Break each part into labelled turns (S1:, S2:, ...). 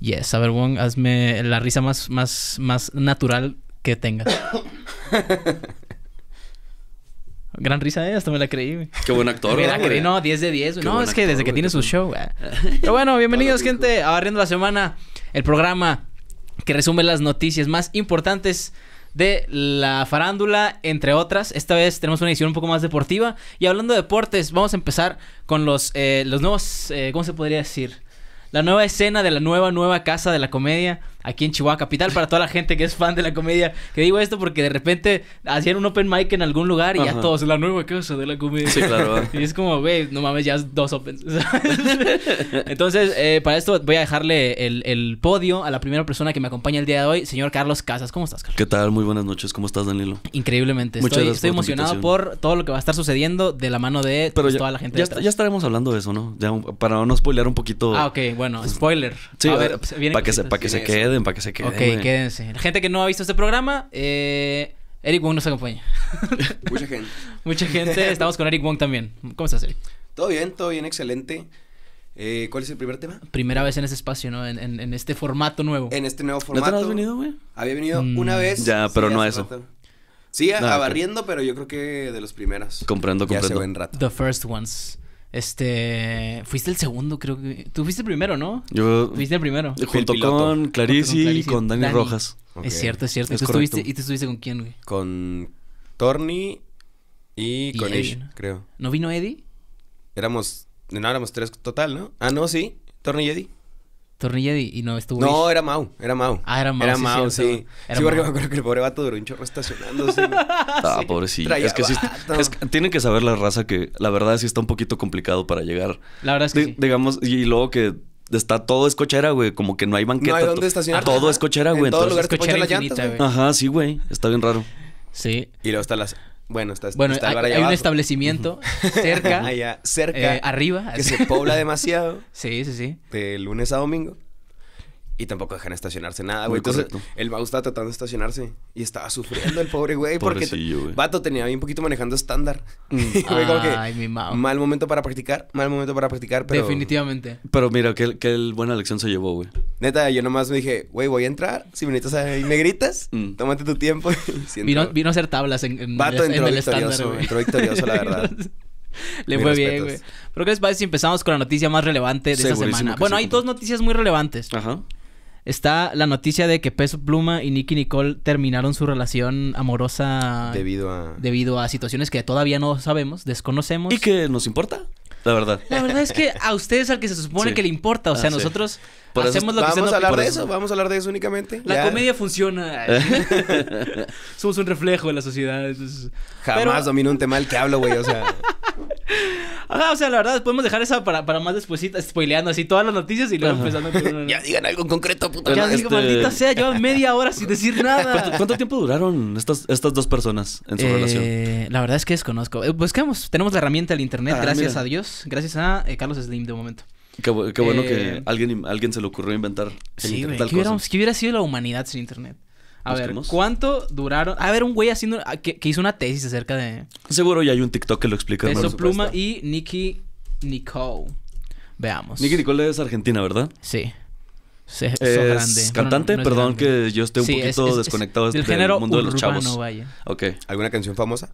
S1: Yes, a ver, Wong, hazme la risa más, más, más natural que tengas. Gran risa, eh, hasta me la creí,
S2: Qué buen actor, me creí, no, 10
S1: de 10, güey. No, es que desde que tiene su show, Pero bueno, bienvenidos, gente, a Barriendo la Semana, el programa que resume las noticias más importantes de la farándula, entre otras. Esta vez tenemos una edición un poco más deportiva. Y hablando de deportes, vamos a empezar con los, eh, los nuevos, eh, ¿cómo se podría decir? la nueva escena de la nueva, nueva casa de la comedia aquí en Chihuahua Capital, para toda la gente que es fan de la comedia, que digo esto porque de repente hacían un open mic en algún lugar y ya ya todos, la nueva cosa de la comedia. Sí, claro. y es como, güey, no mames, ya dos opens. Entonces, eh, para esto voy a dejarle el, podio a la primera persona que me acompaña el día de hoy, señor Carlos Casas. ¿Cómo estás,
S2: Carlos? ¿Qué tal? Muy buenas noches. ¿Cómo estás, Danilo?
S1: Increíblemente. estoy, emocionado por todo lo que va a estar sucediendo de la mano de pues, toda la gente.
S2: Ya, estaremos hablando de eso, ¿no? para no spoilear un poquito. Ah, ok, bueno, pues, spoiler. Sí, a ver, para pues, para que se quede para que se Ok, quédense.
S1: gente que no ha visto este programa, eh, Eric Wong nos acompaña. Mucha gente. Mucha gente. Estamos con Eric Wong también. ¿Cómo estás, Eric?
S3: Todo bien, todo bien, excelente. Eh, ¿Cuál es el primer tema?
S1: Primera vez en ese espacio, ¿no? En, este formato nuevo. En este nuevo formato. ¿No te has
S3: venido, güey?
S2: Había venido mm. una vez. Ya, pero no a eso. Sí, abarriendo, barriendo,
S3: pero... yo creo que de los primeros.
S2: Comprendo, comprendo.
S3: The first
S1: ones. Este, fuiste el segundo, creo que. Tú fuiste el primero, ¿no? Yo. Fuiste el primero. Junto con Clarice y con, Dani, Rojas. Es cierto, es cierto. estuviste, ¿Y tú estuviste con quién, güey?
S3: Con Torni y, con Eddie, creo.
S1: ¿No vino Eddie?
S3: Éramos, no, éramos tres total, ¿no? Ah, no, sí. Torni y Eddie. Tornilla y, no estuvo. No, era Mau, era Mau. Ah, era Mau. Era Mau, sí. sí. porque me acuerdo que el pobre vato duró un chorro estacionándose.
S2: ah, pobrecito. Es que sí. Tiene que tienen que saber la raza que la verdad sí está un poquito complicado para llegar. La verdad es que. digamos, y luego que está todo es cochera, güey. Como que no hay banqueta. No hay dónde Todo es cochera, güey. En todos lugar es cochera la güey. Ajá, sí, güey. Está bien raro. Sí. Y luego está las bueno, está, hay, un
S1: establecimiento cerca, cerca eh, arriba, que se pobla
S3: demasiado. sí, sí, sí. De lunes a domingo. Y tampoco dejan estacionarse nada, güey. Entonces, el vago estaba tratando de estacionarse. Y estaba sufriendo el pobre güey. porque Vato tenía bien poquito manejando estándar. Mm. Ay, mi Mao. Mal momento para practicar, mal momento para practicar, pero... Definitivamente.
S2: Pero mira, qué, buena lección se llevó, güey.
S3: Neta, yo nomás me dije, güey, voy a entrar. Si me necesitas ahí, me gritas. Mm. Tómate tu tiempo. vino, a hacer tablas en, en el, en el estándar, Entró la verdad. Le
S1: fue bien, güey. Pero que es parece si empezamos con la noticia más relevante de esta semana? Bueno, hay pues. dos noticias muy relevantes. Ajá. Está la noticia de que Peso Pluma y Nicky Nicole terminaron su relación amorosa.
S3: Debido a.
S1: Debido a situaciones que todavía no sabemos, desconocemos. Y que nos
S2: importa. La verdad. La verdad es que a ustedes al que se supone que le importa. O sea, ah, nosotros hacemos hacemos eso, lo que Vamos a hablar de eso.
S3: Vamos a hablar de eso únicamente. La comedia funciona.
S1: Somos un reflejo de la sociedad.
S3: Jamás domino un tema al que hablo, güey. O sea.
S1: Ajá, o sea, la verdad, podemos dejar esa para, más después spoileando así todas las noticias y luego empezando con Ya digan algo en concreto, puta. Ya digo, este, maldita sea, yo media hora sin decir nada. ¿Cuánto,
S2: tiempo duraron estas, estas dos personas en su relación?
S1: Eh, la verdad es que desconozco. Eh, busquemos tenemos la herramienta del internet, ah, gracias a Dios, gracias a eh, Carlos Slim de momento. Qué, bueno que
S2: alguien, alguien se le ocurrió inventar. Sí, güey. ¿Qué
S1: hubiera sido la humanidad sin internet? A ver, ¿cuánto duraron? A ver, un güey haciendo ah, que, hizo una tesis acerca de.
S2: Seguro ya hay un TikTok que lo explica. Pluma
S1: y Nicky Nicole. Veamos. Nicky
S2: Nicole es argentina, ¿verdad? Sí. es cantante, perdón que yo esté un poquito desconectado del, género mundo de los chavos.
S3: Vaya. Ok. ¿Alguna canción famosa?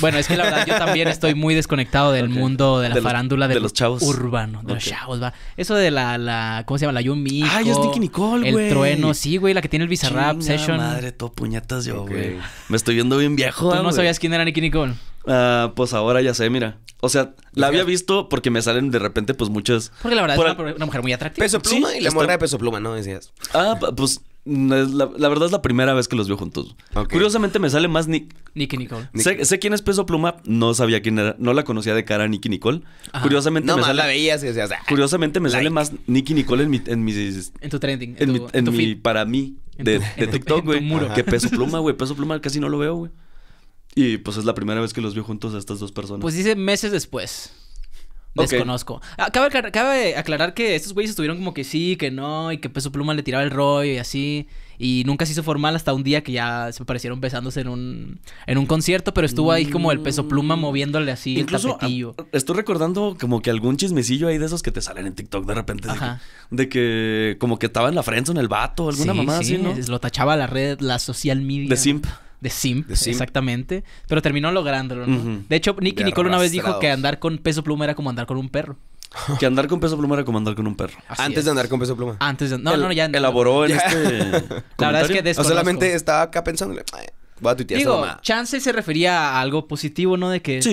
S3: Bueno, es que la verdad yo también
S1: estoy muy desconectado del mundo de la farándula de, los chavos. Urbano, de los chavos, va. Eso de la, la ¿cómo se llama? La Yumi. Ah, es Nicky Nicole, güey. El trueno, sí, güey, la que tiene el Bizarrap Session. madre, todo
S2: puñetas yo, güey. Me estoy viendo bien viejo, ¿Tú no sabías quién era Nicky Nicole? Ah, pues ahora ya sé, mira. O sea, la había visto porque me salen de repente, pues muchas. Porque la verdad
S1: es una, mujer
S3: muy atractiva. Peso pluma y la
S2: está... de peso pluma, ¿no? Decías. Ah, pues la, verdad es la primera vez que los veo juntos. Curiosamente me sale más Nick. Nicole. Sé, quién es Peso Pluma, no sabía quién era, no la conocía de cara a Nicole. Curiosamente me sale. curiosamente me sale más Nicky Nicole en mi. En, tu trending. En, para mí, de, TikTok, güey. Que Peso Pluma, güey. Peso Pluma casi no lo veo, güey. Y pues es la primera vez que los veo juntos a estas dos personas. Pues
S1: dice meses después.
S2: Desconozco.
S1: Acaba ah, Cabe, aclarar, que estos güeyes estuvieron como que sí, que no, y que Peso Pluma le tiraba el rollo y así. Y nunca se hizo formal hasta un día que ya se parecieron besándose en un, en un concierto, pero estuvo ahí como el Peso Pluma mm. moviéndole así el ah, tapetillo.
S2: estoy recordando como que algún chismecillo ahí de esos que te salen en TikTok de repente. Ajá. De, que, como que estaba en la frente en el vato, alguna mamá así, ¿no?
S1: Lo tachaba la red, la social media. De simp de simp, exactamente. Pero terminó lográndolo, De hecho, Nicky Nicole una vez dijo que andar con peso pluma era como andar con un perro.
S2: Que andar con peso pluma era como andar con un perro. Antes de andar con peso pluma. Antes No, no, ya. Elaboró en este. La verdad es que solamente
S3: estaba acá pensándole. Digo,
S1: chance se refería a algo positivo, ¿no? De que es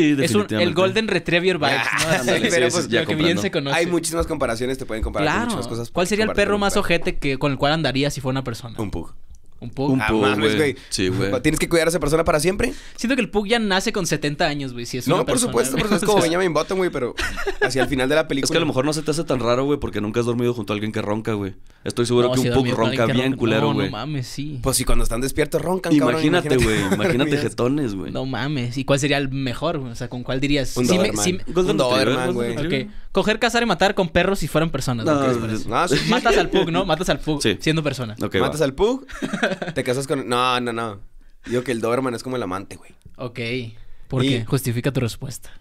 S1: el Golden
S3: Retriever vibes, Hay muchísimas comparaciones, te pueden comparar
S1: con muchas cosas. ¿Cuál sería el perro más ojete que, con el cual andaría si fuera una persona? Un pug. Un Pug. Un ah,
S2: güey. Sí, güey. ¿Tienes
S3: que cuidar a esa persona para siempre?
S1: Siento que el Pug ya nace con 70 años, güey. Si es no,
S2: por supuesto, por supuesto. Es como me Button, güey, pero hacia el final de la película. Es que a lo mejor no se te hace tan raro, güey, porque nunca has dormido junto a alguien que ronca, güey. Estoy seguro que un Pug ronca bien culero, güey. No, mames, sí. Pues si cuando están
S1: despiertos roncan, Imagínate, güey. Imagínate, jetones, güey. No mames. ¿Y cuál sería el mejor? O sea, ¿con cuál dirías? Un Doberman. güey. Coger, cazar y matar con perros si fueran personas. Pues, Matas al Pug, ¿no? Matas al Pug siendo persona. Matas al
S3: Pug te casas con. No, no, no. Digo que el Doberman es como el amante, güey. Ok.
S1: ¿Por qué? Justifica tu respuesta.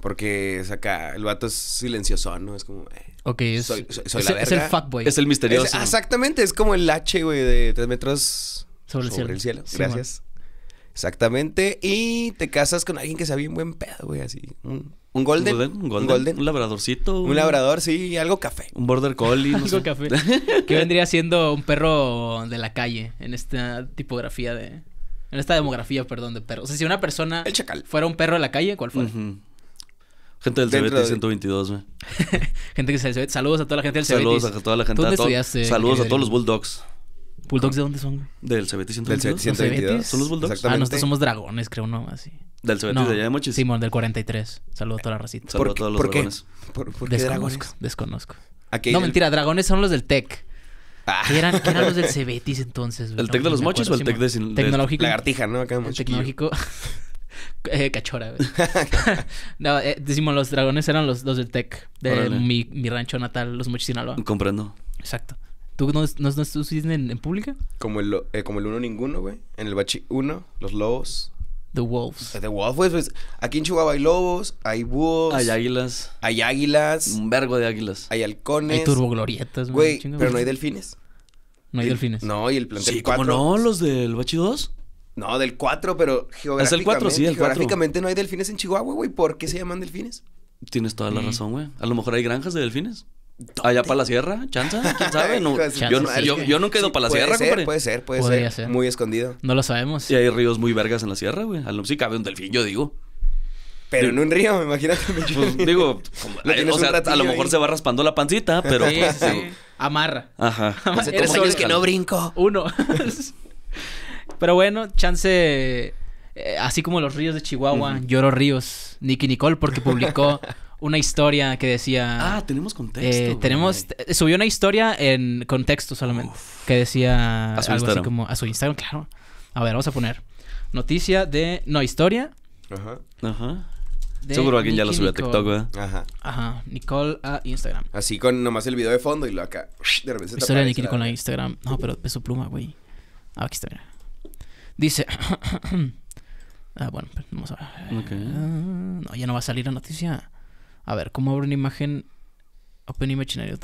S3: Porque es acá, el vato es silencioso, ¿no? Es como. Eh, ok, es. es, la verga. es, el Es el misterioso. exactamente, es como el H, güey, de tres metros sobre, el cielo. Gracias. Exactamente. Y te casas con alguien que sea bien buen
S2: pedo, güey, así. ¿Un golden? ¿Un golden? ¿Un, labradorcito? Un... labrador, sí, algo café. Un border collie, no Algo café.
S1: ¿Qué vendría siendo un perro de la calle en esta tipografía de... En esta demografía, perdón, de perros. O sea, si una persona... El chacal. Fuera un perro de la calle, ¿cuál fuera?
S2: Gente del CBT 122, güey.
S1: gente que se Saludos a toda la gente del CBT. Saludos a toda la gente. Saludos a todos los Bulldogs.
S2: ¿Bulldogs de dónde son? Del Cebetis 122. Del Cebetis ¿Son los Bulldogs? Exactamente. Ah, nosotros somos
S1: dragones, creo, ¿no? Así. Del Cebetis de allá de Mochis. Simón, del 43. Saludo a toda la racita. Saludo a todos los dragones. ¿Por, qué desconozco, Desconozco. no, mentira, dragones son los del TEC. Ah. ¿Qué eran, los del Cebetis entonces? ¿El Tech TEC de los Mochis o el TEC de, Sin? Tecnológico. Lagartija, ¿no? Acá Mochis. Tecnológico. Eh, cachora, güey. no, eh, decimos, los dragones eran los, los del TEC, de mi, mi, rancho natal, los
S3: Mochis Sinaloa. Comprendo.
S1: Exacto no, no, no en, pública?
S3: Como el, eh, como el uno ninguno, güey. En el bachi 1, los lobos. The Wolves. The Wolves, pues, pues, Aquí en Chihuahua hay lobos, hay búhos. Hay águilas. Hay águilas. Un vergo de águilas. Hay halcones. Hay turboglorietas, güey. pero no hay delfines. No hay delfines. No, y el plantel ¿Cómo no? ¿Los
S2: del Bachi 2?
S3: No, del 4, pero geográficamente. Ah, es el 4, sí, el 4. Geográficamente no hay delfines en
S2: Chihuahua, güey. ¿Por qué se llaman delfines? Tienes toda la mm. razón, güey. A lo mejor hay granjas de delfines. Allá para la sierra, chanza, quién sabe. yo, yo, nunca he ido para la sierra, Puede ser, puede ser. Muy escondido. No lo sabemos. Y hay ríos muy vergas en la sierra, güey. Al sí cabe un delfín, yo digo.
S3: Pero en un río,
S2: me imagino pues, digo, a lo mejor se va raspando la pancita, pero sí, pues,
S1: amarra. Ajá. Hace que no brinco. Uno. pero bueno, chance eh, así como los ríos de Chihuahua, lloro ríos, Nicky Nicole porque publicó una historia que decía.
S2: Ah, tenemos contexto. Eh,
S1: tenemos. Eh, subió una historia en contexto solamente. Que decía algo así como. A su Instagram, claro. A ver, vamos a poner. Noticia de. No, historia.
S2: Ajá. Ajá.
S3: Seguro alguien ya lo subió a TikTok, ¿verdad? Ajá.
S1: Ajá. Nicole a Instagram.
S3: Así con nomás el video de fondo y lo acá. De repente se Historia de Nikki con la
S1: Instagram. No, pero su pluma, güey. Ah, aquí está. Mira. Dice. ah, bueno, pues, vamos a ver. Okay. Ah, no, ya no va a salir la noticia. A ver, ¿cómo abro una imagen? Open Imaginario.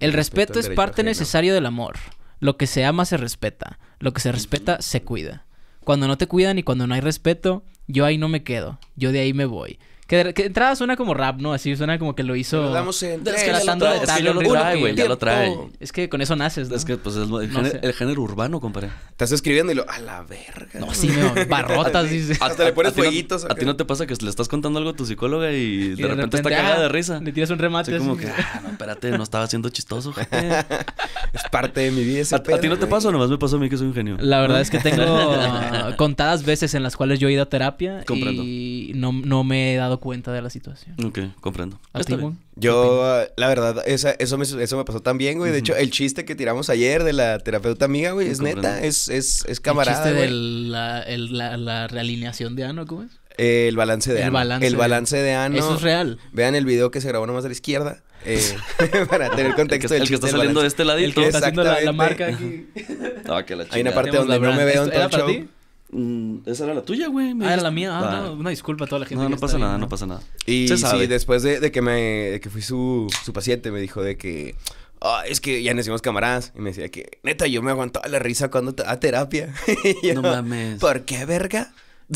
S1: El respeto, es parte necesaria necesario del amor. Lo que se ama se respeta. Lo que se respeta se cuida. Cuando no te cuidan y cuando no hay respeto, yo ahí no me quedo. Yo de ahí me voy. Que, que, entrada suena como rap, ¿no? Así suena como que lo hizo.
S3: Damos en es que
S2: ya lo trae, güey. Ya lo trae.
S1: Es que con eso naces, ¿no? Es que pues el, el,
S2: género, urbano, compadre. Estás escribiendo y lo. A la verga. No, sí, mío. Barrotas, dice. Hasta le pones fueguitos. A ti no te pasa que le estás contando algo a tu psicóloga y, de, repente, está cagada de ah, risa. Le tiras un
S3: remate. es como que,
S2: ah, no, espérate, no estaba siendo chistoso, Es parte de mi vida. Ese a, ti no te pasa, o nomás me pasó a mí que soy un genio. La verdad es que tengo
S1: contadas veces en las cuales yo he ido a terapia y no me he dado cuenta de la situación.
S2: Ok, comprendo.
S3: Yo, ah, la verdad, esa, eso, me, eso me pasó también, güey. De hecho, el chiste que tiramos ayer de la terapeuta amiga, güey, es neta, es, es, es camarada. ¿El chiste
S1: de la, la, realineación de ano, cómo es?
S3: el balance de el ano. el balance de... ano. Eso es real. Vean el video que se grabó nomás a la izquierda. Eh, para tener contexto el que, está saliendo de este y El que está haciendo la, marca aquí.
S2: no, ah, que la Hay una parte donde no me veo en todo el show. Mm, esa era la tuya, güey. ah, era la mía. Ah, ah, No, una disculpa a toda la gente. No, no pasa nada, no pasa nada. Y
S3: después de, que me que fui su, paciente, me dijo de que. Ah, es que ya nacimos camaradas. Y me decía que, neta, yo me aguantaba la risa cuando a terapia. no mames. ¿Por qué, verga?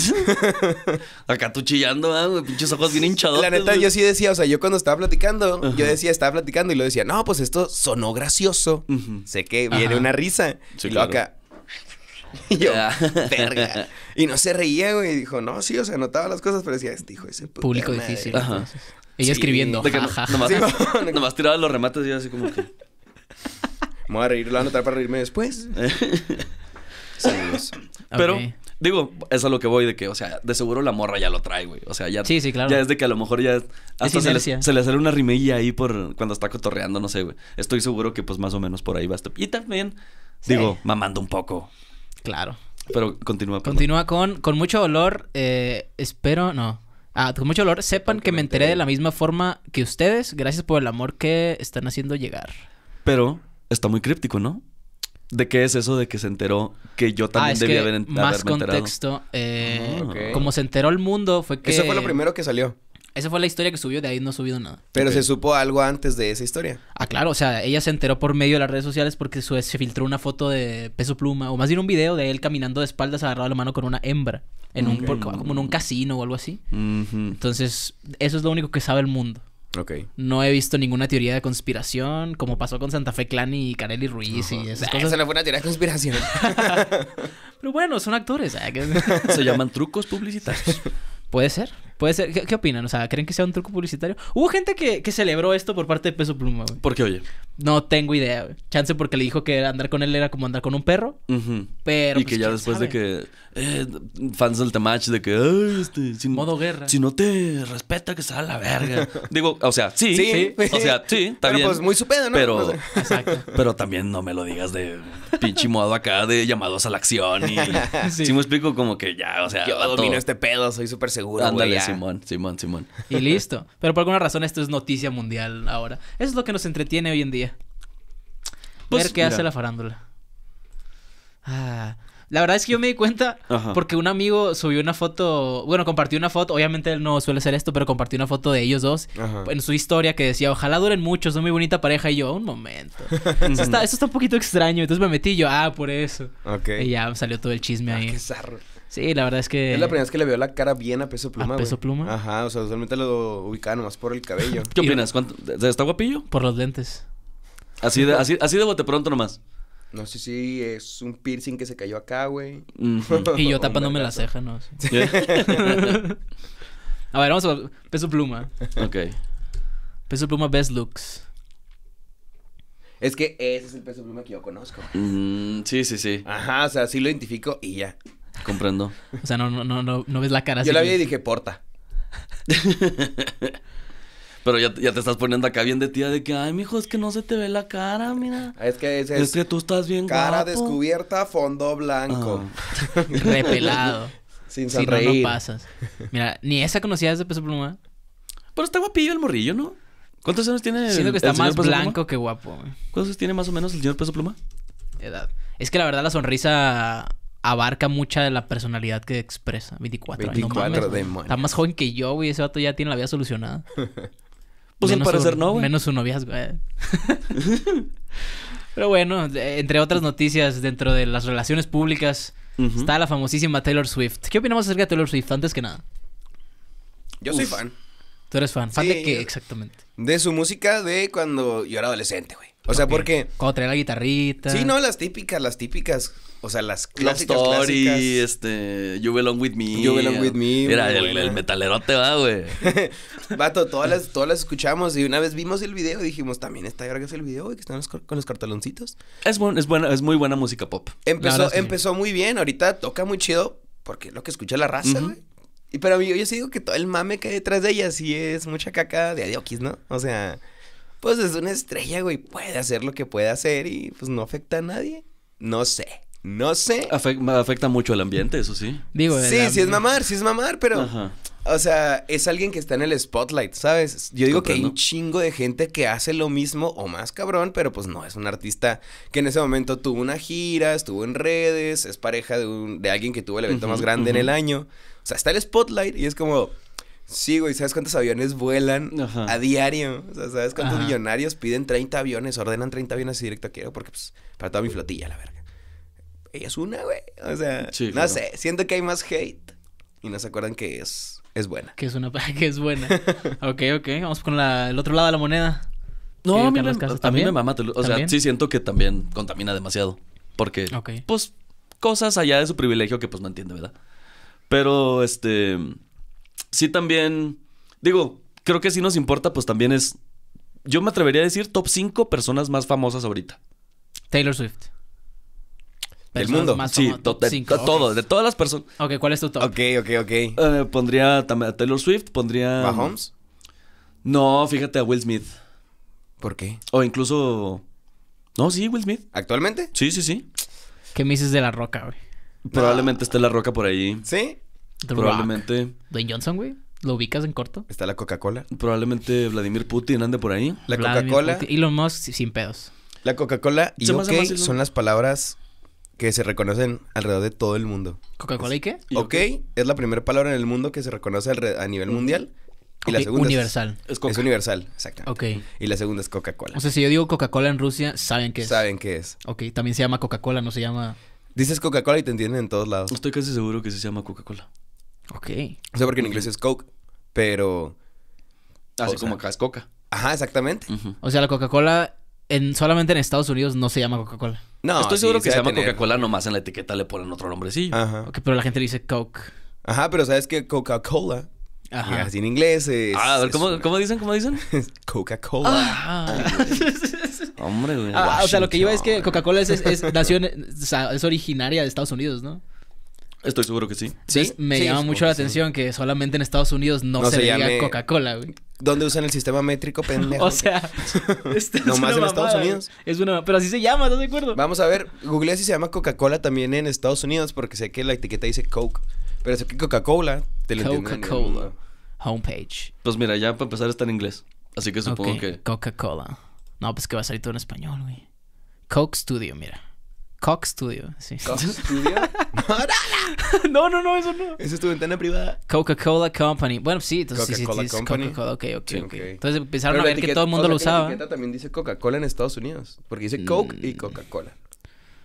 S2: Acá tú chillando, ah, güey, pinches ojos bien hinchados. La neta, yo sí
S3: decía, o sea, yo cuando estaba platicando, yo decía, estaba platicando y lo decía, no, pues esto sonó gracioso.
S2: Sé que viene una
S3: risa. Sí, y acá, Y yo, ah. verga. Y no se reía, güey. Y dijo, no, sí, o sea, notaba las cosas, pero decía, este hijo ese Público difícil. Ajá. Ella escribiendo.
S2: nomás, tiraba los remates y yo así como que... Me voy a reír, lo voy a para reírme después. Sí. Pero, digo, digo, es a lo que voy de que, o sea, de seguro la morra ya lo trae, güey. O sea, ya. Sí, sí, claro. Ya es de que a lo mejor ya. se le, se le sale una rimeilla ahí por cuando está cotorreando, no sé, güey. Estoy seguro que, pues, más o menos por ahí va a este. Y también, digo, mamando un poco. Claro. Pero continúa. con. Continúa con, con mucho dolor,
S1: eh, espero, no. Ah, con mucho dolor, sepan que me enteré de la misma forma que ustedes. Gracias por el amor que están haciendo llegar.
S2: Pero está muy críptico, ¿no? ¿De qué es eso de que se enteró que yo también ah, debía haber más contexto,
S1: contexto. Eh, ah, como se enteró el mundo fue que... Eso fue lo primero que salió. Esa fue la historia que subió, de ahí no ha subido nada. Pero se
S2: supo
S3: algo antes de esa historia.
S1: Ah, claro, o sea, ella se enteró por medio de las redes sociales porque su, se filtró una foto de peso pluma, o más bien un video de él caminando de espaldas agarrado a la mano con una hembra, en un, como en un casino o algo así. Entonces, eso es lo único que sabe el mundo. Okay. No he visto ninguna teoría de conspiración, como pasó con Santa Fe Clan y Carelli Ruiz y esas ah, cosas. Esa no fue una teoría de conspiración. Pero bueno, son actores. ¿eh? Se llaman trucos publicitarios. Puede ser. Puede ser. ¿Qué, opinan? O sea, ¿creen que sea un truco publicitario? Hubo gente que, celebró esto por parte de Peso Pluma, güey. ¿Por qué, oye? No tengo idea, Chance porque le dijo que andar con él era como andar con un perro.
S2: Pero. Y que pues, ya después de que. Eh, fans del Temach, de que. Este, modo guerra. Si no te respeta, que sale a la verga. Digo, o sea, sí. Sí. O sea, sí, también. pero pues muy su pedo, ¿no? Pero. Pero también no me lo digas de pinche modo acá de llamados a la acción. Y, sí. Si me explico, como que ya, o sea. Yo domino este pedo, soy súper seguro. Ándale, Simón, Simón, Simón. Y
S1: listo. Pero por alguna razón esto es noticia mundial ahora. Eso es lo que nos entretiene hoy en día.
S2: Pues, Ver qué hace la
S1: farándula. Ah, la verdad es que yo me di cuenta porque un amigo subió una foto, bueno, compartió una foto, obviamente él no suele hacer esto, pero compartió una foto de ellos dos en su historia que decía, ojalá duren mucho, son muy bonita pareja. Y yo, un momento. eso, está, un poquito extraño. Entonces me metí yo, ah, por eso. Okay. Y ya salió todo el chisme ah, ahí. Sí, la verdad es que. Es la primera vez
S3: que le veo la cara bien a peso pluma. ¿A peso pluma? Ajá, o sea, usualmente lo ubicaba nomás por el cabello.
S2: ¿Qué opinas? ¿Está guapillo? Por los lentes. Así de, así, bote pronto nomás.
S3: No sé sí, si sí, es un piercing que se cayó acá, güey.
S1: y yo tapándome la ceja, no sé.
S3: a ver, vamos a peso pluma.
S1: Ok. Peso pluma best looks.
S3: Es que ese es el peso pluma que yo conozco.
S2: Mm, sí, sí, sí. Ajá, o sea, sí lo identifico y ya. Comprendo.
S1: O sea, no, no, no, no, ves la cara Yo la vi y dije,
S2: porta. Pero ya, ya, te estás poniendo acá bien de tía de que, ay, mijo, es que no se te ve la cara, mira. Ah, es que es, que tú estás bien Cara Cara
S3: descubierta, fondo blanco. Ah. Repelado. Sin sonreír. Si no, pasas.
S1: Mira, ni esa conocías de Peso Pluma.
S2: Pero está guapillo el morrillo, ¿no? ¿Cuántos años tiene Siento que está más blanco que guapo.
S1: ¿Cuántos años tiene más o menos el señor Peso Pluma? Edad. Es que la verdad la sonrisa abarca mucha de la personalidad que expresa. 24, 24 de Está más joven que yo, güey. Ese vato ya tiene la vida solucionada. pues menos al parecer no, güey. Menos su noviazgo, eh. güey. Pero bueno, entre otras noticias dentro de las relaciones públicas está la famosísima Taylor Swift. ¿Qué opinamos acerca de Taylor Swift antes que nada? Yo soy fan. Tú eres fan. ¿Fan de qué exactamente?
S3: De su música de cuando yo era adolescente, güey. O sea, porque.
S1: Cuando trae la guitarrita. Sí, no,
S3: las típicas, las típicas. O sea, las clásicas. clásicas.
S2: este. You Belong With Me. You Belong With Me. Mira, el, metalero te va, güey.
S3: Vato, todas las, todas las escuchamos y una vez vimos el video dijimos, también está gracias el video, güey, que están con los cartaloncitos. Es, buen, es, buena, es muy buena música pop. Empezó, empezó muy bien, ahorita toca muy chido porque es lo que escucha la raza, güey. Y pero yo, yo sí digo que todo el mame que hay detrás de ella sí es mucha caca de adiokis, ¿no? O sea pues es una estrella, güey, puede hacer lo que puede hacer y pues no afecta a nadie.
S2: No sé. No sé. afecta mucho al ambiente, eso sí. Digo, sí,
S3: sí es mamar, sí es mamar, pero. O sea, es alguien que está en el spotlight, ¿sabes? Yo digo que hay un chingo de gente que hace lo mismo o más cabrón, pero pues no, es un artista que en ese momento tuvo una gira, estuvo en redes, es pareja de, alguien que tuvo el evento más grande en el año. O sea, está en el spotlight y es como, Sí, güey, ¿sabes cuántos aviones vuelan a diario? O sea, ¿sabes cuántos millonarios piden 30 aviones, ordenan 30 aviones directo quiero? Porque, pues, para toda mi flotilla, la verga. Ella es una, güey. O sea, no sé, siento que hay más hate y no se acuerdan
S2: que es, es buena.
S1: Que es una, que es buena. ok, ok, vamos con el otro lado de la moneda. No, mira, también me mama. O sea, sí
S2: siento que también contamina demasiado. Porque, pues, cosas allá de su privilegio que, pues, no entiende, ¿verdad? Pero, este sí también, digo, creo que sí nos importa, pues también es, yo me atrevería a decir top 5 personas más famosas ahorita. Taylor Swift. el mundo. Más sí, top de, todo, de todas las personas. Ok, ¿cuál es tu top? Ok, ok, ok. Eh, pondría también a Taylor Swift, pondría... ¿Mahomes? No, fíjate a Will Smith. ¿Por qué? O incluso... No, sí, Will Smith. ¿Actualmente? Sí, sí, sí.
S1: ¿Qué me dices de La Roca, güey?
S2: Probablemente esté La Roca por ahí. ¿Sí? Probablemente.
S1: Dwayne Johnson, güey. ¿Lo ubicas en corto?
S2: Está la Coca-Cola. Probablemente Vladimir Putin ande por ahí. La Coca-Cola.
S1: Elon Musk sin pedos.
S3: La Coca-Cola
S2: y OK
S1: son
S3: las palabras que se reconocen alrededor de todo el mundo. ¿Coca-Cola y qué? OK es la primera palabra en el mundo que se reconoce a nivel mundial. Y la segunda universal. Es, universal, exacto. Ok. Y la segunda es Coca-Cola. O
S1: sea, si yo digo Coca-Cola en Rusia, saben qué es. Saben qué es. Ok, también se llama Coca-Cola, no
S3: se llama... Dices Coca-Cola y te entienden en todos lados. Estoy casi seguro que se llama Coca-Cola. Ok. O sea, porque en inglés es Coke, pero... Así como acá es Coca. Ajá, exactamente.
S1: O sea, la Coca-Cola en, solamente en Estados Unidos no se llama Coca-Cola. No, estoy seguro
S2: que se, llama Coca-Cola, nomás en la etiqueta le ponen otro Sí. Ajá.
S3: Okay, pero la gente le dice Coke.
S2: Ajá, pero sabes que
S3: Coca-Cola. Ajá. así
S2: en inglés es, Ah, a ver, ¿cómo, dicen? ¿Cómo dicen? Coca-Cola.
S3: Ah.
S2: Hombre, ah,
S1: o sea, lo que iba es que Coca-Cola es, es, es originaria de Estados Unidos, ¿no?
S2: Estoy seguro que sí. Sí, me llama mucho la atención
S1: que solamente en Estados Unidos no, se, Coca-Cola, güey.
S3: ¿Dónde usan el sistema métrico, pendejo? o sea, es nomás en Estados Unidos. Es una, pero así se llama, ¿estás de acuerdo? Vamos a ver, googleé si se llama Coca-Cola también en Estados Unidos porque sé que la etiqueta dice Coke, pero sé que Coca-Cola te lo Coca-Cola
S1: homepage.
S2: Pues mira, ya para empezar está en inglés, así que supongo que
S1: Coca-Cola. No, pues que va a salir todo en español, güey. Coke Studio, mira. Cock Studio, sí. ¿Cock Studio?
S3: no, no, no, eso no. Esa es tu ventana privada.
S1: Coca-Cola Company. Bueno, sí, entonces Coca -Cola sí, sí, Company. Coca-Cola, ok, ok, Entonces empezaron a ver que todo el mundo lo usaba. La etiqueta
S3: también dice Coca-Cola en Estados Unidos, porque dice Coke y Coca-Cola.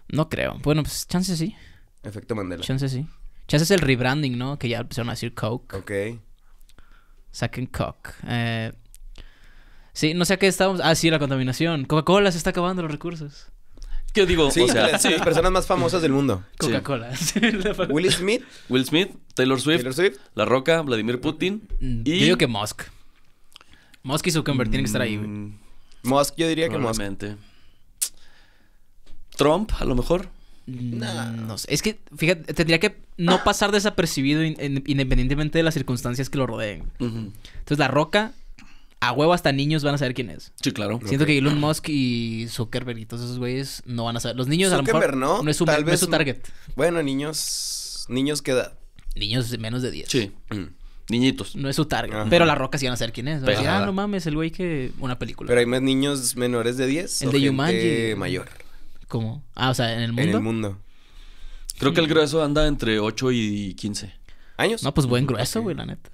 S1: No creo. Bueno, pues chance sí. Efecto Mandela. Chance sí. Chance es el rebranding, ¿no? Que ya empezaron a decir Coke. Ok. Saquen Coke. Eh, sí, no sé a qué estábamos. Ah, sí, la contaminación. Coca-Cola se está acabando los recursos.
S2: ¿Qué digo? Sí, o sea, personas
S3: más famosas del mundo. Coca-Cola. Will Smith.
S2: Will Smith, Taylor Swift, La Roca, Vladimir Putin. Mm, y... Yo digo que Musk.
S3: Musk y Zuckerberg tienen que estar ahí,
S1: mm,
S2: Musk, yo diría que Musk. Trump, a lo mejor.
S1: Mm, no, no sé. Es que, fíjate, tendría que no pasar desapercibido independientemente de las circunstancias que lo rodeen. Entonces, La Roca a huevo hasta niños van a saber quién es.
S3: Sí, claro. Siento que Elon
S1: Musk y Zuckerberg y todos esos güeyes no van a saber. Los niños de a lo mejor no, no es su, su target.
S3: Bueno, niños, niños qué edad? Niños de menos de 10. Sí. Mm. Niñitos. No es su target. Pero La Roca sí van a saber quién es. ah, no
S1: mames, el güey que... Una película.
S3: Pero hay más
S2: niños menores de 10 El o de mayor.
S1: ¿Cómo? Ah, o sea, en el mundo. En el
S2: mundo. Creo que el grueso anda entre 8 y 15. ¿Años? No, pues buen
S1: grueso, güey, la neta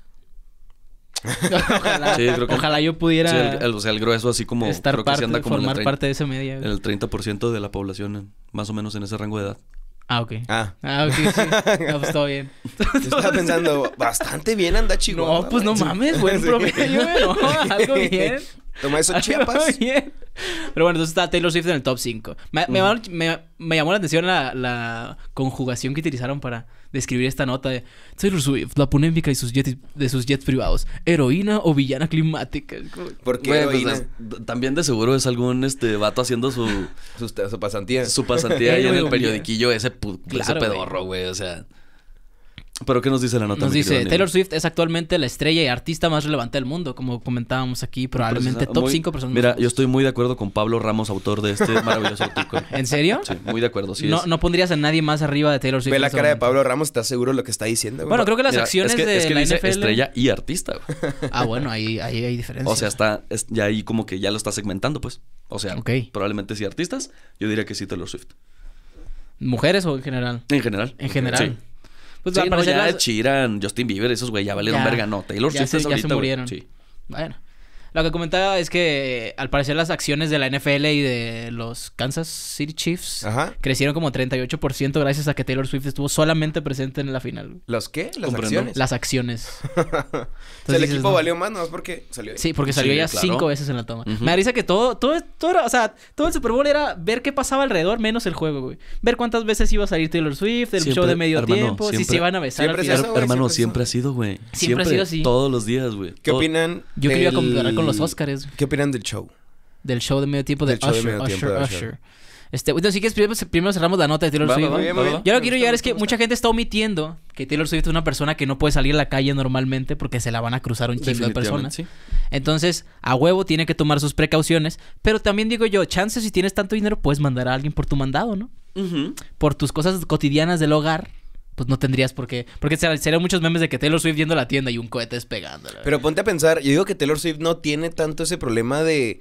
S2: ojalá, yo pudiera. o sea, el grueso, así como. Estar creo como formar parte de ese medio, El 30% de la población, más o menos en ese rango de edad. Ah, ok. Ah,
S3: ah ok, sí. No, pues todo bien.
S1: estaba pensando,
S3: bastante bien anda Chihuahua. No, pues no mames, buen promedio, ¿no? Algo bien. Toma eso, Chiapas.
S1: Pero bueno, entonces está Taylor Swift en el top 5. Me, llamó la atención la, conjugación que utilizaron para escribir esta nota de Swift, la polémica y sus jets, de sus jets privados, heroína o villana climática. Porque
S2: pues, también de seguro es algún este vato haciendo su, su, pasantía. Su pasantía en el periodiquillo ese, ese pedorro, güey, o sea. Pero ¿qué nos dice la nota? Nos dice, Taylor
S1: Swift es actualmente la estrella y artista más relevante del mundo, como comentábamos aquí, probablemente pues, top 5 personas. Mira,
S2: yo estoy muy de acuerdo con Pablo Ramos, autor de este maravilloso artículo. ¿En serio? Sí, muy de acuerdo, sí. No,
S1: no pondrías a nadie más arriba de Taylor Swift. Ve la este cara de
S2: Pablo Ramos, ¿estás seguro lo que está diciendo? Bueno, creo que las acciones es que, de es que la dice estrella y artista.
S1: Ah, bueno, ahí, ahí, hay diferencia. O sea,
S2: está ya ahí como que ya lo está segmentando, pues. O sea, probablemente sí artistas, yo diría que sí Taylor Swift.
S1: ¿Mujeres o en general?
S2: En general. En general. Pues sí, no, ya Chiran, Justin Bieber, esos güey, ya valieron verga. No, Taylor Swift sí, ahorita, Ya se murieron. Sí.
S1: Bueno. Lo que comentaba es que eh, al parecer las acciones de la NFL y de los Kansas City Chiefs crecieron como 38% gracias a que Taylor Swift estuvo solamente presente en la final.
S3: ¿Los qué? ¿Las acciones? Las
S1: acciones. el equipo valió más, no porque salió Sí, porque salió ya cinco veces en la toma. Me avisa que todo, todo, o sea, todo el Super Bowl era ver qué pasaba alrededor menos el juego, güey. Ver cuántas veces iba a salir Taylor Swift, el show de medio tiempo, si se iban a besar. Siempre hermano,
S2: siempre, ha sido, güey. Siempre, ha sido así. Todos los días, güey. ¿Qué opinan? Yo quería comparar con los Oscars. ¿Qué opinan del show?
S1: Del show de medio tiempo de, Usher, de Usher, Usher, Usher. Este, entonces, primero cerramos la nota de Taylor Swift. Yo lo que quiero llegar es que mucha gente está omitiendo que Taylor Swift es una persona que no puede salir a la calle normalmente porque se la van a cruzar un chingo de personas. Entonces, a huevo tiene que tomar sus precauciones. Pero también digo yo, chances si tienes tanto dinero, puedes mandar a alguien por tu mandado, ¿no? Por tus cosas cotidianas del hogar pues no tendrías por qué. Porque serían muchos memes de que Taylor Swift yendo a la tienda y un cohete despegándola.
S3: Pero ponte a pensar, yo digo que Taylor Swift no tiene tanto ese problema de.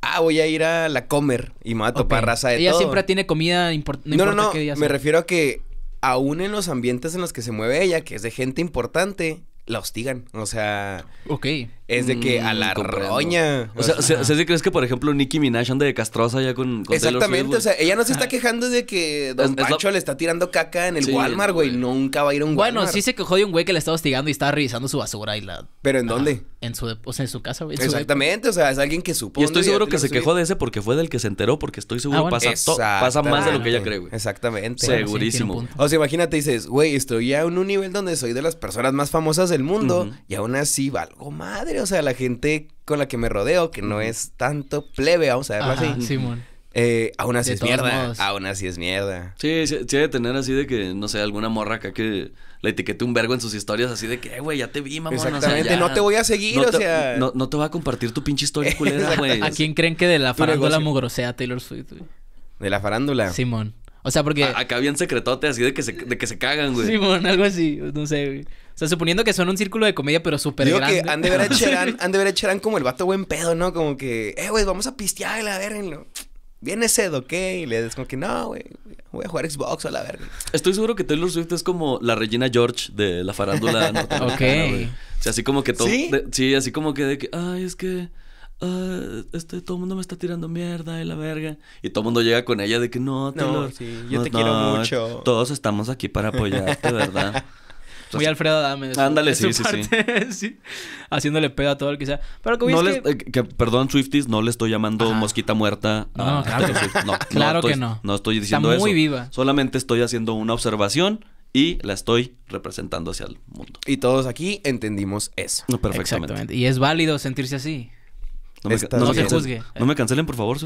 S3: Ah, voy a ir a la comer y me voy a topar raza de ella todo. siempre
S1: tiene comida importante. No, no, no. me refiero
S3: a que aún en los ambientes en los que se mueve ella, que es de gente importante, la hostigan. O sea. Ok. Es de que mm, a la roña. O sea, o
S2: ¿crees que, por ejemplo, Nicki Minaj anda de castrosa ya con. con Exactamente. o sea,
S3: ella no se está ah. quejando de que
S2: Don Pancho le está tirando caca en el Walmart, güey. Nunca va a ir a un Walmart. Bueno, sí se
S1: quejó de un güey que le está hostigando y estaba revisando su basura y la. ¿Pero en dónde? en su, o sea, en su casa, Exactamente,
S3: o sea, es alguien
S2: que supo. Y estoy seguro que se quejó de ese porque fue del que se enteró, porque estoy seguro ah, que pasa, pasa más de lo que ella cree, güey. Exactamente. Segurísimo.
S3: o sea, imagínate, dices, güey, estoy ya en un nivel donde soy de las personas más famosas del mundo y aún así valgo madre. O sea, la gente con la que me rodeo, que no es tanto plebe, vamos a verlo así. Simón. Eh, aún así es mierda.
S2: Aún así es mierda. Sí, sí, sí, tener así de que, no sé, alguna morra acá que La etiquete un vergo en sus historias así de que, eh, güey, ya te vi, mamón. no te voy a seguir, o sea. No, te voy a compartir tu pinche historia culera, güey. ¿A quién
S1: creen que de la farándula mugrosea Taylor Swift,
S2: ¿De la farándula? Simón. O sea, porque. acá habían secretote, así de que se, de que se cagan, güey. Simón,
S1: algo así, no sé, güey. O sea, suponiendo que son un círculo de comedia, pero súper grande. que han de ver a
S3: han de ver como el vato buen pedo, ¿no? Como que, eh, güey, vamos a pistear, a verlo viene Sed, ok. Y le dices como que, no, güey, voy a jugar Xbox a la verga.
S2: Estoy seguro que Taylor Swift es como la Regina George de la farándula norteamericana, Ok. O así como que todo. ¿Sí? así como que de que, ay, es que. Ah, este, todo el mundo me está tirando mierda y la verga. Y todo el mundo llega con ella de que no, Taylor. yo te quiero mucho. Todos estamos aquí para apoyarte, ¿verdad? Muy Alfredo dame Ándale, sí, sí,
S1: sí. Haciéndole pedo a todo el que sea. Pero como no eh,
S2: Perdón, Swifties, no le estoy llamando mosquita muerta. No, claro, que no. No estoy diciendo muy eso. viva. Solamente estoy haciendo una observación y la estoy representando hacia el mundo. Y todos aquí entendimos eso. No, perfectamente.
S1: Y es válido sentirse así. No me, juzgue, no me
S2: cancelen, por favor,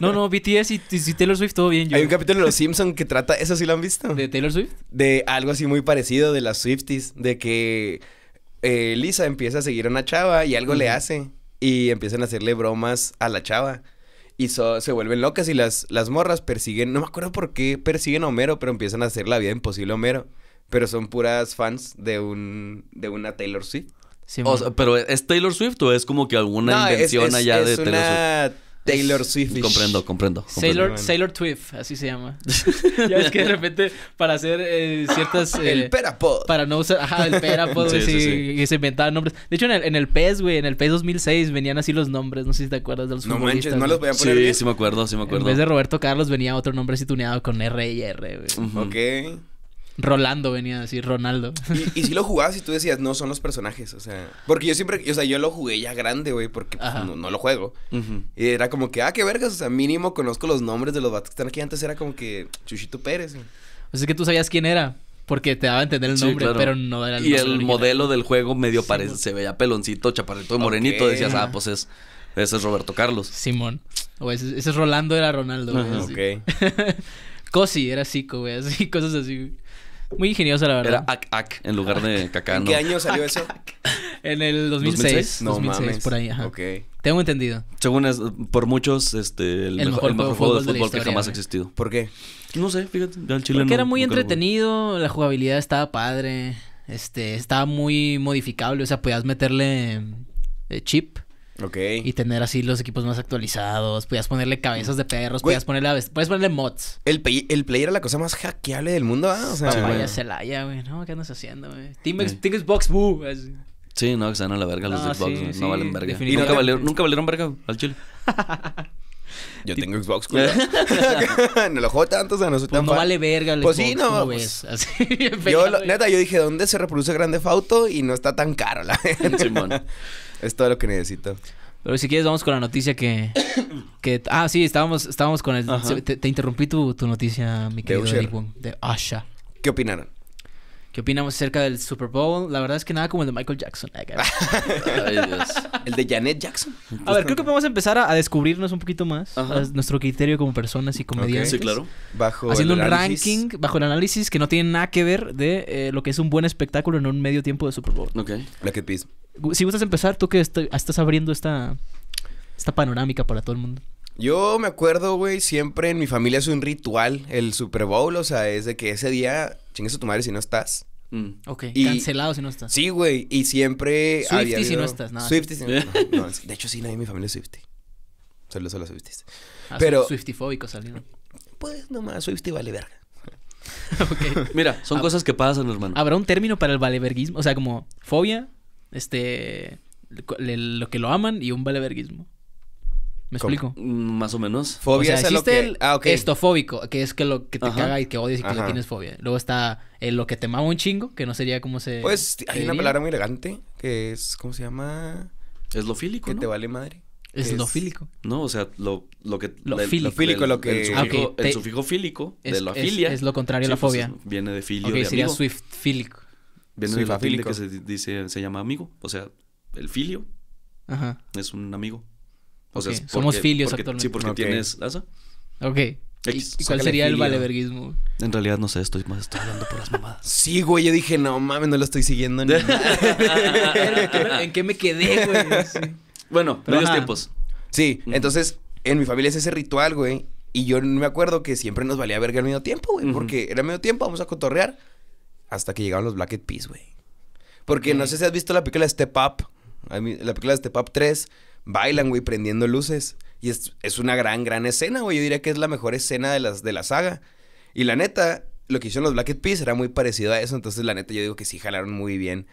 S3: No, no, BTS y, Taylor Swift, todo bien. Hay un capítulo de Los Simpsons que trata, ¿eso sí lo han visto? ¿De Taylor Swift? De algo así muy parecido de las Swifties, de que eh, Lisa empieza a seguir a una chava y algo le hace. Y empiezan a hacerle bromas a la chava. Y se vuelven locas y las, las morras persiguen, no me acuerdo por qué persiguen a Homero, pero empiezan a hacer la vida imposible a Homero. Pero son puras fans de un
S2: de una Taylor Swift o sea, pero ¿es Taylor Swift o es como que alguna invención allá de Taylor una... Swift? Taylor Swift. Comprendo, comprendo. Sailor,
S1: Sailor Twift, así se llama. ya ves que de repente para hacer eh, ciertas... el eh, Perapod. Para no usar... Ajá, el Perapod, sí, sí, sí. se inventaban nombres. De hecho, en el, en el PES, güey, en el PES 2006 venían así los nombres. No sé si te acuerdas de los
S2: No manches, no los voy a poner Sí, sí me acuerdo, sí me acuerdo. En vez de
S1: Roberto Carlos venía otro nombre así tuneado con R y R, güey. Ok. Rolando venía a decir Ronaldo.
S3: Y, si lo jugabas y tú decías, no, son los personajes, o sea... Porque yo siempre, o sea, yo lo jugué ya grande, güey, porque pues, no, lo juego. Y era como que, ah, qué vergas, o sea, mínimo conozco los nombres de los vatos que están aquí. Antes era como que Chuchito Pérez. O sea,
S1: es que tú sabías quién era. Porque te daba a entender el nombre, pero no era el Y el
S2: modelo del juego medio parece, se veía peloncito, chaparrito y morenito. Decías, ah, pues es, ese es Roberto Carlos. Simón.
S1: O ese, es Rolando, era Ronaldo. ok. Cosi, era Zico, güey, así, cosas así. Muy ingeniosa, la verdad. Era ac,
S2: ac en lugar de caca. ¿En qué año salió
S3: eso?
S1: En el 2006.
S2: 2006, no 2006 por ahí, ajá. Ok.
S1: Tengo entendido.
S2: Según por muchos, este, el, mejor, juego, de fútbol, que jamás ha existido. ¿Por qué? No sé, fíjate, ya el chile Porque era muy
S1: entretenido, la jugabilidad estaba padre, este, estaba muy modificable, o sea, podías meterle eh, chip y tener así los equipos más actualizados. Podías ponerle cabezas de perros, podías ponerle, puedes ponerle mods. El, play, el
S3: era la cosa más hackeable del mundo, ¿ah?
S2: O sea, Vaya
S1: Celaya, güey. No, ¿qué andas haciendo, güey?
S2: Team, Xbox Boo. Sí, no, que se dan a la verga los Xbox. no valen verga. Y Nunca valieron, verga al chile. yo tengo Xbox, güey.
S3: no lo juego tanto, o sea, no soy pues no vale verga Pues sí, no, pues, Yo, neta, yo dije, ¿dónde se reproduce Grande Fauto? Y no está tan caro, la gente, Simón. Es todo lo que necesito. Pero si quieres vamos con
S1: la noticia que... que ah, sí, estábamos, estábamos con el... Te, interrumpí tu, noticia, mi querido De De Asha. ¿Qué opinaron? ¿Qué opinamos acerca del Super Bowl? La verdad es que nada como el de Michael Jackson.
S3: El de Janet Jackson. A ver, creo que podemos
S1: empezar a, descubrirnos un poquito más. nuestro criterio como personas y comediantes. Sí, claro. Haciendo un ranking, bajo el análisis que no tiene nada que ver de eh, lo que es un buen espectáculo en un medio tiempo
S2: de Super Bowl. Ok.
S1: Si gustas empezar, tú que estás abriendo esta, esta panorámica para todo el mundo.
S3: Yo me acuerdo, güey, siempre en mi familia es un ritual el Super Bowl, o sea, es de que ese día chingues a tu madre si no estás. Mm. Ok, cancelado si no estás. Sí, güey, y siempre Swifty había si no estás, nada. Swifty si no, estás. De hecho, sí, nadie en mi familia es Swifty. Solo, solo los
S1: Ah, Pero... Swiftifóbico alguien.
S3: Pues nomás, Swifty vale verga. Ok. Mira, son ah, cosas que pasan, hermano. ¿Habrá
S1: un término para el valeverguismo? O sea, como fobia, este... lo que lo aman y un valeverguismo.
S2: ¿Me explico? Mm, más o menos. Fobia o sea, es existe el ah,
S1: estofóbico, que es que lo que te caga y que odias y que tienes fobia. Luego está el eh, lo que te mama un chingo, que no sería como se. Pues
S3: hay una palabra muy elegante que es, ¿cómo se llama?
S2: Eslofílico. Que ¿no? te vale madre. Es lo fílico. No, o sea, lo, lo que. Lo fílico. Lo lo que. El, sufijo, ah, fílico de la filia. Es, lo contrario a la pues, fobia. viene de filio. Ok, sería Swift fílico. Viene de filio que se dice, se llama amigo. O sea, el filio. Ajá. Es un amigo. O sea, somos filios actualmente. Sí, porque tienes lazo. Ok. ¿Y cuál sería el valeverguismo? En realidad no sé, estoy más estoy hablando
S3: por las mamadas. sí, güey, yo dije, no mames, no lo estoy siguiendo. Ni
S2: ¿En qué me quedé, güey? Bueno, nuevos tiempos.
S3: Sí, entonces en mi familia es ese ritual, güey. Y yo me acuerdo que siempre nos valía verga al medio tiempo, güey. Porque era medio tiempo, vamos a cotorrear. Hasta que llegaban los Black Eyed Peas, güey. Porque no sé si has visto la película Step Up. La película Step Up 3 bailan, güey, prendiendo luces. Y es, es, una gran, gran escena, güey. Yo diría que es la mejor escena de, las, de la saga. Y la neta, lo que hicieron los Black Eyed Peas era muy parecido a eso. Entonces, la neta, yo digo que sí jalaron muy bien.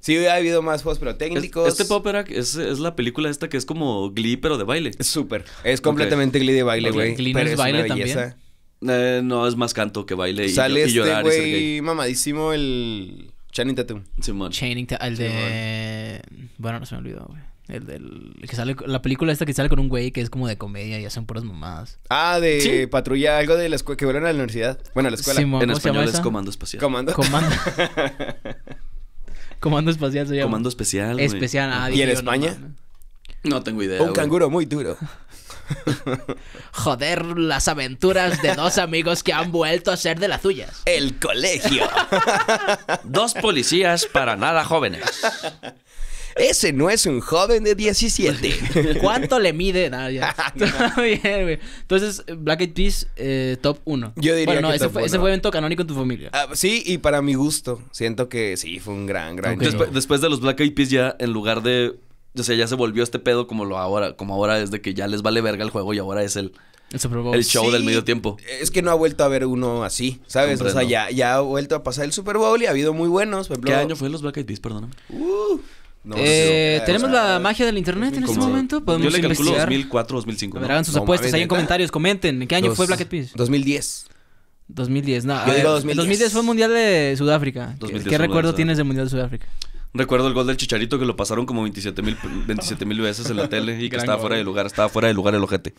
S3: Sí, ha habido más juegos pero técnicos este
S2: popper es, es, la película esta que es como Glee, pero de baile. Es súper. Es completamente Glee de baile, güey. Glee no pero es, baile también. Eh, no, es más canto que baile y, Sale este güey mamadísimo el... Channing Tatum.
S1: Channing El de... Bueno, no se me olvidó, güey. El, que sale, la película esta que sale con un güey que es como de comedia y hacen puras mamadas.
S3: Ah, de patrulla, algo de la escuela, que vuelven a la universidad. Bueno, la escuela. en español es comando espacial. Comando.
S2: Comando. espacial se llama. Comando especial. Especial, ah, ¿Y en España? No, tengo idea. Un canguro muy duro.
S1: Joder, las aventuras de dos amigos que han
S3: vuelto a ser de las suyas. El
S2: colegio. dos policías para nada jóvenes.
S3: Ese no es un joven de 17. ¿Cuánto le
S1: mide? nadie? Ah, bien, güey. Entonces, Black Eyed Peas, eh, top 1. Yo diría no, que ese, fue, ese fue
S3: evento canónico en tu familia. Ah, sí, y para mi gusto. Siento que sí, fue un gran,
S2: gran. Después, de los Black Eyed Peas, ya en lugar de. O sea, ya se volvió este pedo como lo ahora, como ahora es de que ya les vale verga el juego y ahora es el. El, show del medio tiempo.
S3: Es que no ha vuelto a haber uno así, ¿sabes? O sea, ya, ha vuelto a pasar el Super Bowl y ha habido muy buenos. ¿Qué año fue los Black Eyed Peas, perdóname? Uh eh, tenemos
S1: la magia del internet en este momento. ¿Podemos Yo le calculo 2004, 2005. hagan sus apuestas ahí en comentarios.
S3: Comenten. ¿Qué año fue Black Eyed 2010.
S1: 2010, 2010. fue el Mundial de Sudáfrica. ¿Qué, recuerdo tienes del Mundial de Sudáfrica?
S2: Recuerdo el gol del Chicharito que lo pasaron como 27 mil 27, veces en la tele y que estaba fuera de lugar. Estaba fuera de lugar el ojete.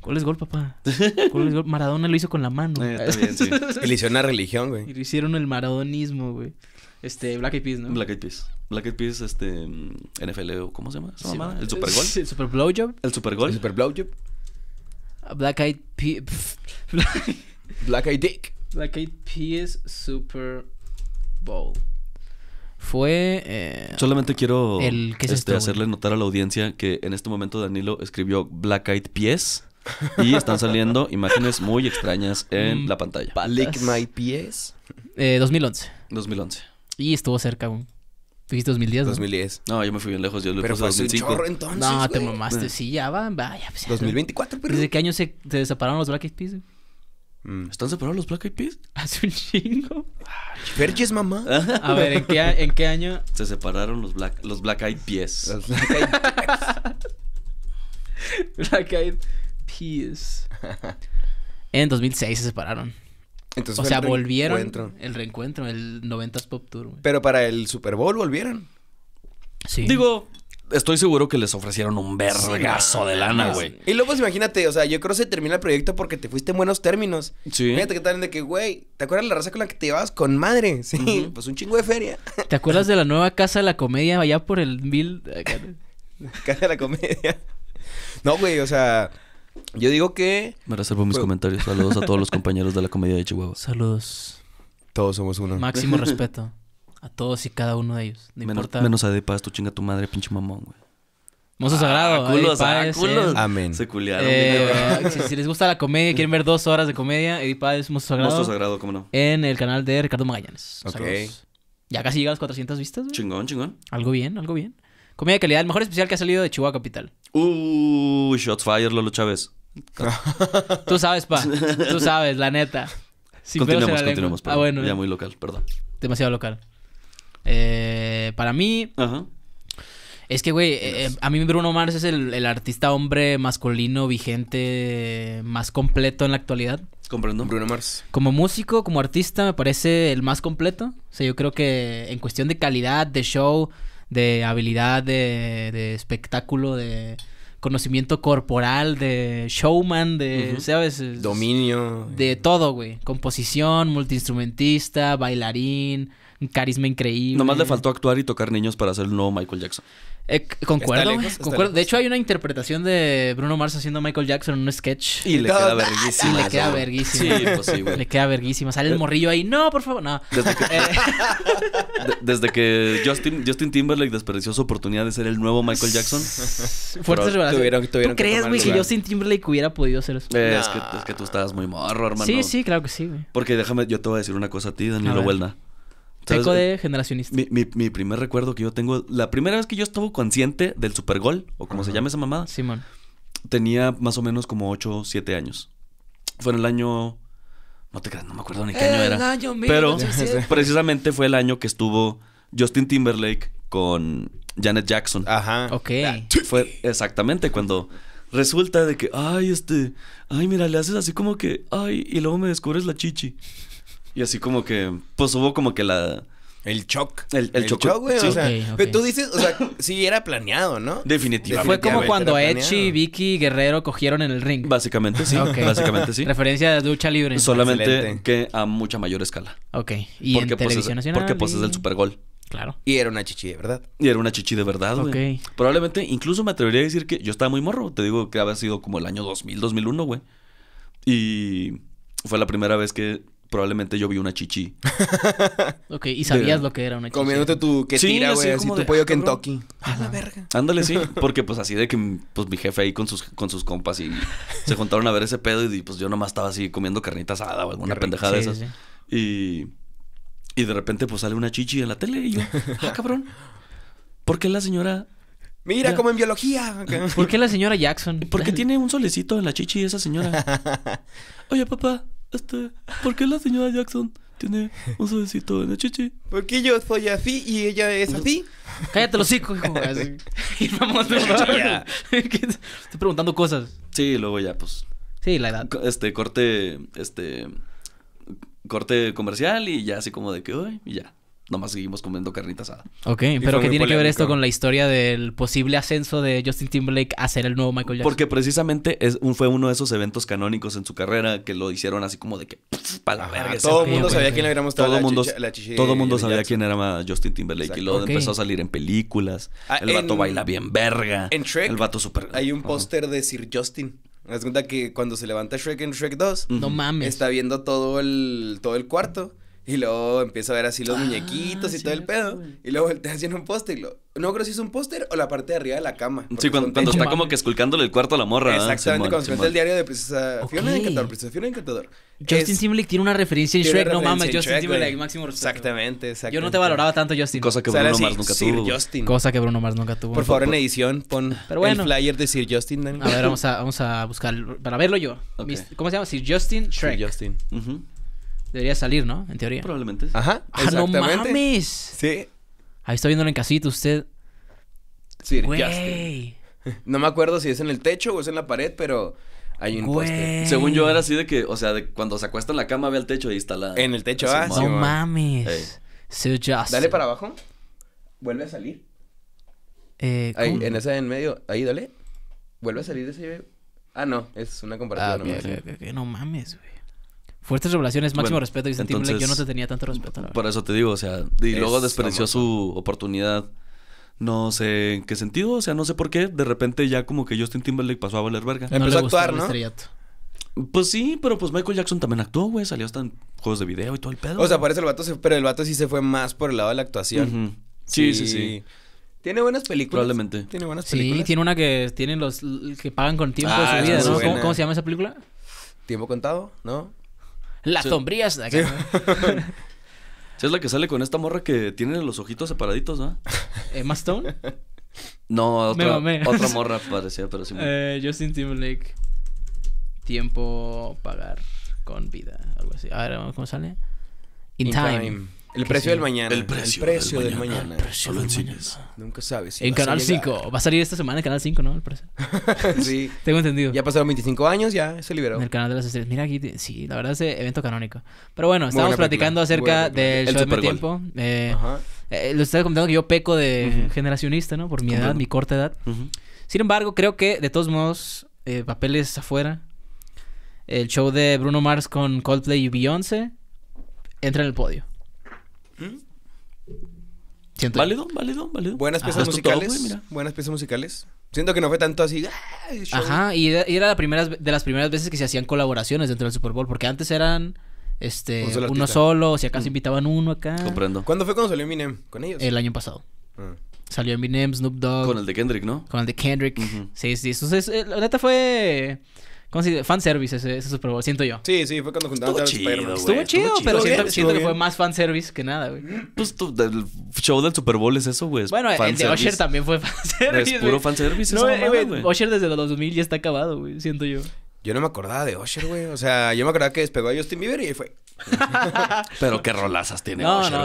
S1: ¿Cuál es gol, papá? Maradona lo hizo con la mano. Eh, está una religión, güey. hicieron el maradonismo, güey. Este, Black Eyed
S2: Peas, ¿no? Black Eyed Peas. Black Eyed Peas, este, mm, NFL, ¿cómo se llama? ¿El Super Sí, El Super Blowjob. ¿El Super Super Blowjob.
S1: Ah, Black Eyed Peas.
S3: Black Eyed Dick.
S1: Black Eyed Peas Super Bowl.
S2: Fue. Eh, Solamente quiero este, hacerle notar a la audiencia que en este momento Danilo escribió Black Eyed Peas. Y están saliendo imágenes muy extrañas en mm, la pantalla. Black Eyed My Pies.
S1: Eh, 2011. 2011. Y estuvo cerca, güey. 2010, ¿no? 2010.
S2: No, yo me fui bien lejos. Yo lo Pero fue hace un chorro entonces, No, te mamaste. Eh.
S1: Sí, ya va. Vaya, 2024, pero... ¿Desde qué año se, se separaron los Black Eyed Peas? Mm.
S2: ¿Están separados los Black Eyed Peas? Hace un chingo. Verges, mamá. A ver, ¿en qué, en qué año? Se separaron los Black, los black Eyed Peas.
S1: Black Eyed Peas. En 2006 se
S3: separaron. Entonces o sea, volvieron
S1: el reencuentro, el 90s Pop Tour. güey.
S3: Pero para el
S2: Super Bowl volvieron. Sí. Digo, estoy seguro que les ofrecieron un vergazo de lana, güey.
S3: Y luego, pues, imagínate, o sea, yo creo que se termina el proyecto porque te fuiste en buenos términos. Sí. Fíjate que tal de que, güey, ¿te acuerdas la raza con la que te llevabas con madre? Sí, pues un chingo de feria. ¿Te
S1: acuerdas de la nueva Casa de la Comedia allá por el Bill?
S3: Casa de la Comedia. No, güey, o sea... Yo digo que. Me reservo mis comentarios. Saludos a todos los
S2: compañeros de la comedia de Chihuahua. Saludos. Todos somos uno. Máximo respeto
S1: a todos y cada uno de ellos. No importa. Menos
S2: a De Paz, tu chinga tu madre, pinche mamón, güey. Mozo ah, sagrado. culos, ah, eh. Amén. Se culiaron. Eh, si, les
S1: gusta la comedia, quieren ver dos horas de comedia, Edith es Mozo Sagrado. Mozo Sagrado, cómo no. En el canal de Ricardo Magallanes. Ok. Ya casi llegas a 400 vistas,
S2: güey. Chingón, chingón.
S1: Algo bien, algo bien. Comida de calidad, el mejor especial que ha salido de Chihuahua Capital.
S2: Uh, shots fire, Lolo Chávez.
S1: Tú sabes, pa. Tú sabes, la neta. Sí, continuamos. Ah, Ya eh. muy local, perdón. Demasiado local. Eh, para mí... Ajá. Es que, güey, eh, a mí Bruno Mars es el, el, artista hombre masculino vigente más completo en la actualidad.
S2: Comprendo. Bruno Mars.
S1: Como músico, como artista, me parece el más completo. O sea, yo creo que en cuestión de calidad, de show, de habilidad, de, de espectáculo, de conocimiento corporal, de showman, de, ¿sabes?
S3: Dominio.
S1: De todo, güey. Composición, multiinstrumentista, bailarín, un carisma increíble. Nomás le faltó
S2: actuar y tocar niños para ser el nuevo Michael Jackson. Eh, concuerdo,
S1: De hecho, hay una interpretación de Bruno Mars haciendo Michael Jackson en un sketch. Y le queda verguísima. Y le queda verguísima. Sí, pues sí, güey. Le queda verguísima. Sale el eh, morrillo ahí. No, por favor, no.
S2: Desde que, eh, Justin, Timberlake desperdició su oportunidad de ser el nuevo Michael Jackson. Fuertes revelaciones. ¿Tú crees, güey, que Justin
S1: Timberlake hubiera podido ser? eso? Eh, es, que,
S2: es que tú estabas muy morro, hermano. Sí, sí, claro que sí, güey. Porque déjame, yo te voy a decir una cosa a ti, Danilo Huelna. Seco de generacionista. Mi, primer recuerdo que yo tengo, la primera vez que yo estuve consciente del supergol, o como se llama esa mamada. Simón. Tenía más o menos como 8, 7 años. Fue en el año... No te creas, no me acuerdo ni qué año era. pero precisamente fue el año que estuvo Justin Timberlake con Janet Jackson. Ajá. Ok. Ah, fue exactamente cuando resulta de que, ay, este, ay, mira, le haces así como que, ay, y luego me descubres la chichi. Y así como que, pues hubo como que la... El shock. El, choque güey. O sea, Pero
S3: tú dices, o sea, sí era planeado, ¿no? Definitivamente. Fue como cuando Echi,
S1: Vicky Guerrero cogieron en el ring. Básicamente sí. Básicamente sí. Referencia de ducha libre. Solamente
S2: que a mucha mayor escala. Ok. Y porque en Porque pues, pues, el supergol. Claro. Y era una chichi de verdad. Y era una chichi de verdad, güey. Probablemente, incluso me atrevería a decir que yo estaba muy morro. Te digo que había sido como el año 2000, 2001, güey. Y fue la primera vez que probablemente yo vi una chichi.
S1: ok, y sabías lo que era una chichi. Comiéndote tu
S2: que tira, güey, así, tu pollo ah, Kentucky. A la verga. Ándale, sí, porque pues así de que pues mi jefe ahí con sus con sus compas y se juntaron a ver ese pedo y pues yo nomás estaba así comiendo carnita asada o alguna pendejada de esas. Y y de repente pues sale una chichi en la tele y yo, ah, cabrón. ¿Por qué la señora Mira, como
S3: en biología. ¿Por qué la señora
S2: Jackson? Porque tiene un solecito en la chichi esa señora. Oye, papá, este, ¿por qué la señora Jackson tiene un suavecito en el chichi?
S3: Porque yo soy así y ella es así. Cállate los hijos, hijo.
S2: Y vamos a Estoy preguntando cosas. Sí, luego ya, pues. Sí, la edad. Este, corte, este, corte comercial y ya así como de que hoy y ya nomás seguimos comiendo carnita asada.
S1: Ok, pero ¿qué tiene que ver esto con la historia del posible ascenso de Justin Timberlake a ser el nuevo Michael Jackson? Porque
S2: precisamente es fue uno de esos eventos canónicos en su carrera que lo hicieron así como de que para la ah, verga. todo el mundo sabía quién le todo mundo, mundo sabía quién era Justin Timberlake y luego empezó a salir en películas. Ah, el vato baila bien verga. En Shrek. El vato super... Hay
S3: un póster de Sir Justin. Me das cuenta que cuando se levanta Shrek en Shrek 2, no mames. Está viendo todo el todo el cuarto y luego empiezo a ver así los ah, muñequitos y todo el pedo. Y luego él te un póster. y No creo si es un póster o la parte de arriba de la cama. Sí, cuando, está como
S2: que esculcándole el cuarto a la morra. ¿eh? Exactamente, cuando se el
S3: diario de Princesa Fiona Encantador. Princesa Fiona Encantador.
S2: Justin
S1: Timberlake tiene una referencia en Shrek, no mames. Justin Timberlake,
S3: máximo respeto. Exactamente, exactamente. Yo no te valoraba tanto, Justin. Cosa que Bruno Mars nunca Sir tuvo. Justin. Cosa
S1: que Bruno Mars nunca tuvo. Por favor, en
S3: edición pon el flyer de Sir Justin. A ver, vamos
S1: a, vamos a buscar para verlo yo.
S3: ¿Cómo se llama? Sir Justin Shrek. Sir Justin.
S1: Debería salir, ¿no? En teoría. Probablemente. Ajá. ¡Ah, no mames! Sí. Ahí está viéndolo en casita usted. Sí, Güey.
S3: No me acuerdo si es en el techo o es en la pared, pero hay un Güey. Según yo era así de que, o sea, de cuando se acuesta en la cama ve al techo y está En el techo, ah, No mames. Dale para abajo. Vuelve a salir.
S1: Eh, Ahí, en
S3: ese en medio. Ahí, dale. Vuelve a salir de ese... Ah, no. Es una comparativa. Ah,
S1: no mames, güey fuertes revelaciones, máximo respeto. y Timberlake, yo no te tenía tanto respeto. por eso
S2: te digo, o sea, y luego desperdició su oportunidad. No sé en qué sentido, o sea, no sé por qué. De repente ya como que Justin Timberlake pasó a valer verga. Empezó a actuar, ¿no? Pues sí, pero pues Michael Jackson también actuó, güey. Salió hasta en juegos de video y todo el pedo.
S3: O sea, parece el vato, pero el vato sí se fue más por el lado de la actuación. sí, sí, sí, Tiene buenas películas. Probablemente. Tiene buenas
S1: películas. Sí, tiene una que tienen los que pagan con tiempo de ah, su vida, ¿no? ¿Cómo, se llama esa
S3: película?
S2: Tiempo contado, ¿no? Las sombrías. Acá, es la que sale con esta morra que tiene los ojitos separaditos, ¿no? Eh, ¿Emma No, otra, morra parecía, pero sí. Eh,
S1: Justin Timberlake. Tiempo pagar con vida, algo así. A ver, ¿cómo sale? In, time. El precio del mañana. El precio, del, mañana.
S3: El precio Solo en Nunca sabes. en Canal 5. Va a salir
S1: esta semana en Canal 5, ¿no? El precio. sí. Tengo entendido. Ya pasaron 25 años, ya se liberó. En el canal de las estrellas. Mira aquí, sí, la verdad es evento canónico. Pero bueno, estábamos platicando acerca del show de tiempo. Eh, eh, lo estaba comentando que yo peco de generacionista, ¿no? Por mi edad, mi corta edad. Sin embargo, creo que de todos modos, eh, papeles afuera. El show de Bruno Mars con Coldplay y Beyoncé entra en el podio.
S3: Siento válido, válido, Buenas piezas musicales. Buenas piezas musicales. Siento que no fue tanto así.
S1: Ajá, y era, la primera de las primeras veces que se hacían colaboraciones dentro del Super Bowl, porque antes eran este uno solo, si si acaso invitaban uno acá. Comprendo. ¿Cuándo fue cuando salió Eminem?
S3: ¿Con ellos? El año pasado. Ah.
S1: Salió Eminem, Snoop Dogg. Con el de Kendrick, ¿no? con el de Kendrick. Sí, sí, Entonces, eh, la neta fue ¿Cómo se dice? Fanservice ese, Super Bowl, siento yo.
S3: Sí, sí, fue cuando juntaron
S1: a spider Estuvo, chido, pero siento, que fue más fanservice que nada, güey. Mm,
S2: pues tu, el show del Super Bowl es eso, güey. Bueno, el de Osher también
S3: fue fanservice. Es puro fanservice, no, Osher eh, güey. Usher desde los 2000 ya está acabado, güey, siento yo. Yo no me acordaba de Osher güey. O sea, yo me acordaba que despegó a Justin Bieber y fue.
S2: Pero qué rolazas tiene no, Usher, güey.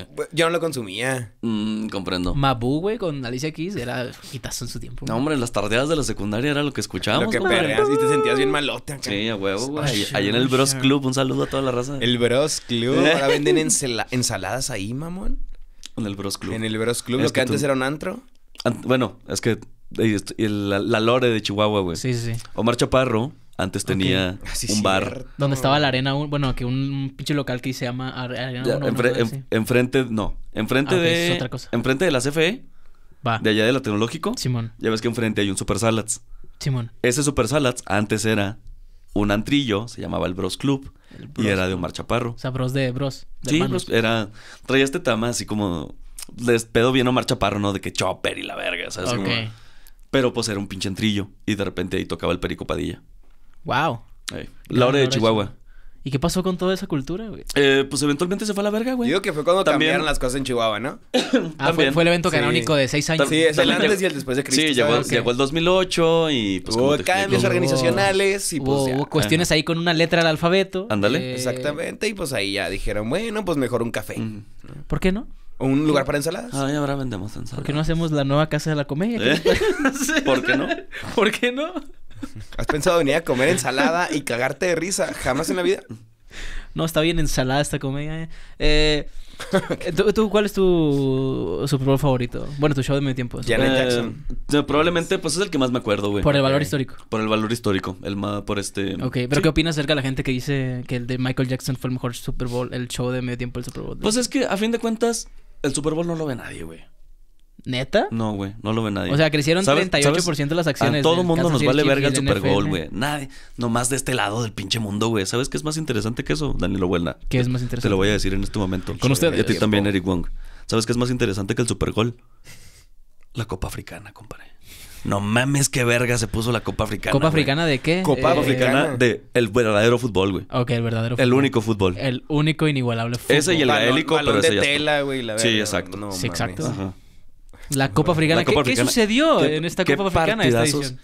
S2: No,
S3: yo no lo consumía.
S2: Mm, comprendo.
S1: Mabu, güey, con Alicia Keys era quitazo en su tiempo. No, hombre,
S2: en las tardeadas de la secundaria era lo que escuchábamos. Lo que y te sentías bien malote. Sí, a huevo, güey. Ahí en el Bros Club, un saludo a toda la raza. El Bros Club. Eh. Ahora venden ensaladas ahí, mamón. En el Bros Club. En el Bros Club, lo que, antes era un antro. bueno, es que el, la, lore de Chihuahua, güey. Sí, sí. Omar Chaparro antes tenía ah, un bar. Donde estaba
S1: la arena, bueno, que un pinche local que se llama
S2: Enfrente, no. Enfrente ah, de. Es otra Enfrente de la CFE. Va. De allá de la Tecnológico. Simón. Ya ves que enfrente hay un Super Salads. Simón. Ese Super Salads antes era un antrillo, se llamaba el Bros Club. Y era de Omar Chaparro. O sea, Bros de Bros. sí, era. Traía este tema así como. Les pedo bien Omar Chaparro, ¿no? De que chopper y la verga, sea, Okay. Como, pero pues era un pinche entrillo. Y de repente ahí tocaba el Perico Padilla. Wow. La hora de Chihuahua.
S1: ¿Y qué pasó con toda esa cultura, güey?
S2: Eh, pues eventualmente se fue a la verga, güey. Digo que fue cuando También. cambiaron las cosas en Chihuahua, ¿no? ah, fue, el evento canónico de seis años. Sí, el antes y el después de Cristo. Sí, llegó, el 2008 y pues... Hubo cambios organizacionales
S1: y pues... Hubo, cuestiones ahí con una letra al alfabeto.
S2: Ándale.
S3: Eh, Exactamente, y pues ahí ya dijeron, bueno, pues mejor un café. ¿Por qué no? un lugar para ensaladas? Ah, ahora vendemos ensaladas.
S1: ¿Por qué no hacemos la nueva casa de la comedia? ¿Eh? ¿Por qué no?
S3: ¿Por qué no? ¿Has pensado venir a comer ensalada y cagarte de risa? Jamás en la vida.
S1: No, está bien ensalada esta comedia. Eh, eh ¿tú, cuál es tu Super Bowl favorito? Bueno, tu show de medio tiempo. Janet Jackson.
S2: Eh, probablemente, pues es el que más me acuerdo, güey. Por el valor histórico. Por el valor histórico. El más, por este. Ok, pero ¿qué
S1: opinas acerca de la gente que dice que el de Michael Jackson fue el mejor Super Bowl, el show de medio tiempo del Super Bowl? Pues
S2: es que, a fin de cuentas, el Super Bowl no lo ve nadie, güey. ¿Neta? No, güey, no lo ve nadie. O sea, crecieron 38% de las acciones. A todo el mundo nos vale verga el Super Bowl, güey. Nadie, nomás de este lado del pinche mundo, güey. ¿Sabes qué es más interesante que eso, Danilo Huelna? ¿Qué es más interesante? Te lo voy a decir en este momento. Con usted. Y a ti eh, también, Eric Wong. ¿Sabes qué es más interesante que el Super Bowl? La Copa Africana, compadre. No mames, qué verga se puso la Copa Africana. ¿Copa Africana de qué? Copa eh, Africana de el verdadero fútbol, güey. Ok, el verdadero fútbol. El único fútbol.
S1: El único inigualable fútbol. Ese y el pero ese de tela, güey, la Sí, exacto. sí, exacto. La Copa Africana. ¿Qué, africana? ¿Qué, sucedió en esta Copa Africana? Esta edición?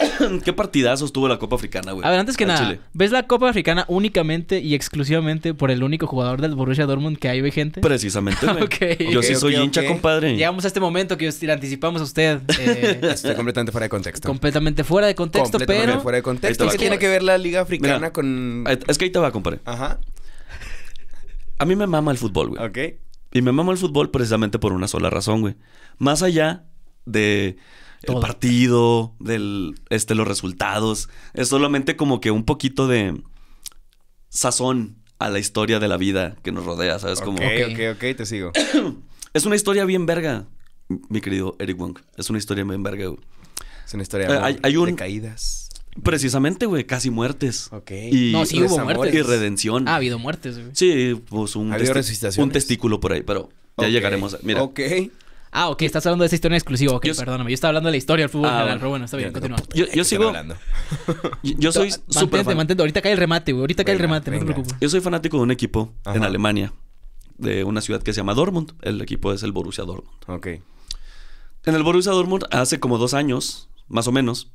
S2: ¿Qué partidazos tuvo la Copa Africana, güey? A ver, antes que nada,
S1: ¿ves la Copa Africana únicamente y exclusivamente por el único jugador del Borussia Dortmund que hay gente?
S2: Precisamente, Yo sí soy hincha,
S1: compadre. Llegamos
S3: a este momento que le anticipamos a usted. Eh, Estoy completamente fuera de contexto. Completamente fuera de contexto, completamente pero... fuera de contexto. ¿Qué tiene que ver la Liga Africana con...?
S2: Es que ahí te va, compadre. Ajá. A mí me mama el fútbol, güey. Ok. Y me mama el fútbol precisamente por una sola razón, güey. Más allá de el partido, del, este, los resultados. Es solamente como que un poquito de sazón a la historia de la vida que nos rodea, ¿sabes? como... Ok, ok,
S3: ok, te sigo.
S2: es una historia bien verga, mi querido Eric Wong. Es una historia bien verga, Es una historia eh, hay, un... de caídas. Precisamente, güey, casi muertes. Ok. no, sí hubo muertes. Y redención. Ah, ha habido muertes, güey. Sí, pues un, testículo por ahí, pero ya llegaremos. A... Mira. Ok.
S1: Ah, ok, estás hablando de esa historia exclusiva. Ok, perdóname. Yo estaba hablando de la historia del fútbol ah, general, pero bueno, está bien, continúa.
S2: Yo, sigo. yo, soy súper. Mantente,
S1: mantente. Ahorita cae el remate, güey. Ahorita cae el remate, no te preocupes.
S2: Yo soy fanático de un equipo en Alemania, de una ciudad que se llama Dortmund. El equipo es el Borussia Dortmund. Ok. En el Borussia Dortmund, hace como dos años, más o menos,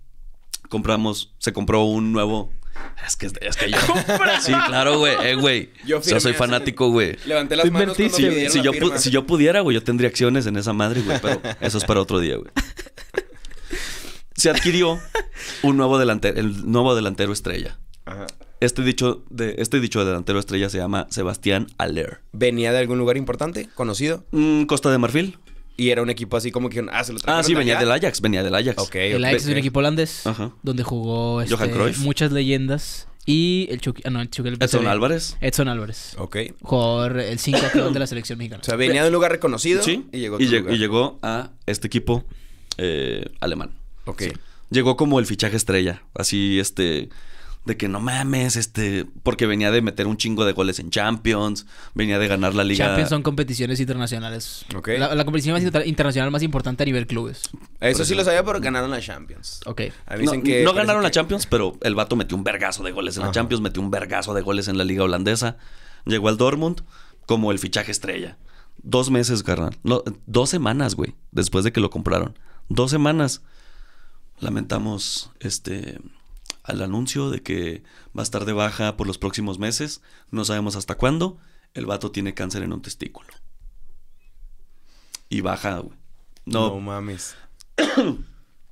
S2: compramos, se compró un nuevo. Es que, es que yo. sí, claro, güey. Eh, yo soy fanático, güey. Levanté las manos si, yo si yo pudiera, güey, yo tendría acciones en esa madre, güey. Pero eso es para otro día, güey. Se adquirió un nuevo delantero, el nuevo delantero estrella. Ajá. Este dicho, de, este dicho delantero estrella se llama Sebastián Aller. ¿Venía de algún lugar importante? ¿Conocido? Mm, Costa de Marfil.
S3: Y era un equipo así como que... Ah, se lo ah sí, venía del
S2: Ajax, venía del Ajax. el Ajax es un eh,
S1: equipo holandés Ajá. donde jugó este, Johan Cruyff. muchas leyendas. Y el Chucky... Ah, no, el Chucky... Edson Álvarez. Edson Álvarez. Ok. Jugador, el 5 de la selección mexicana. O sea,
S3: venía de un lugar reconocido sí, y llegó a y, llegó a
S2: este equipo eh, alemán. Ok. Llegó como el fichaje estrella. Así, este de que no mames, este, porque venía de meter un chingo de goles en Champions, venía de ganar la liga. Champions son
S1: competiciones internacionales. Ok. La, competición más internacional más importante a nivel clubes.
S2: Eso, sí lo sabía,
S3: pero ganaron la Champions. Ok. no, ganaron a
S2: la Champions, pero el vato metió un vergazo de goles en la Champions, metió un vergazo de goles en la liga holandesa. Llegó al Dortmund como el fichaje estrella. Dos meses, carnal. dos semanas, güey, después de que lo compraron. Dos semanas. Lamentamos, este al anuncio de que va a estar de baja por los próximos meses, no sabemos hasta cuándo, el vato tiene cáncer en un testículo. Y baja, güey. No. mames.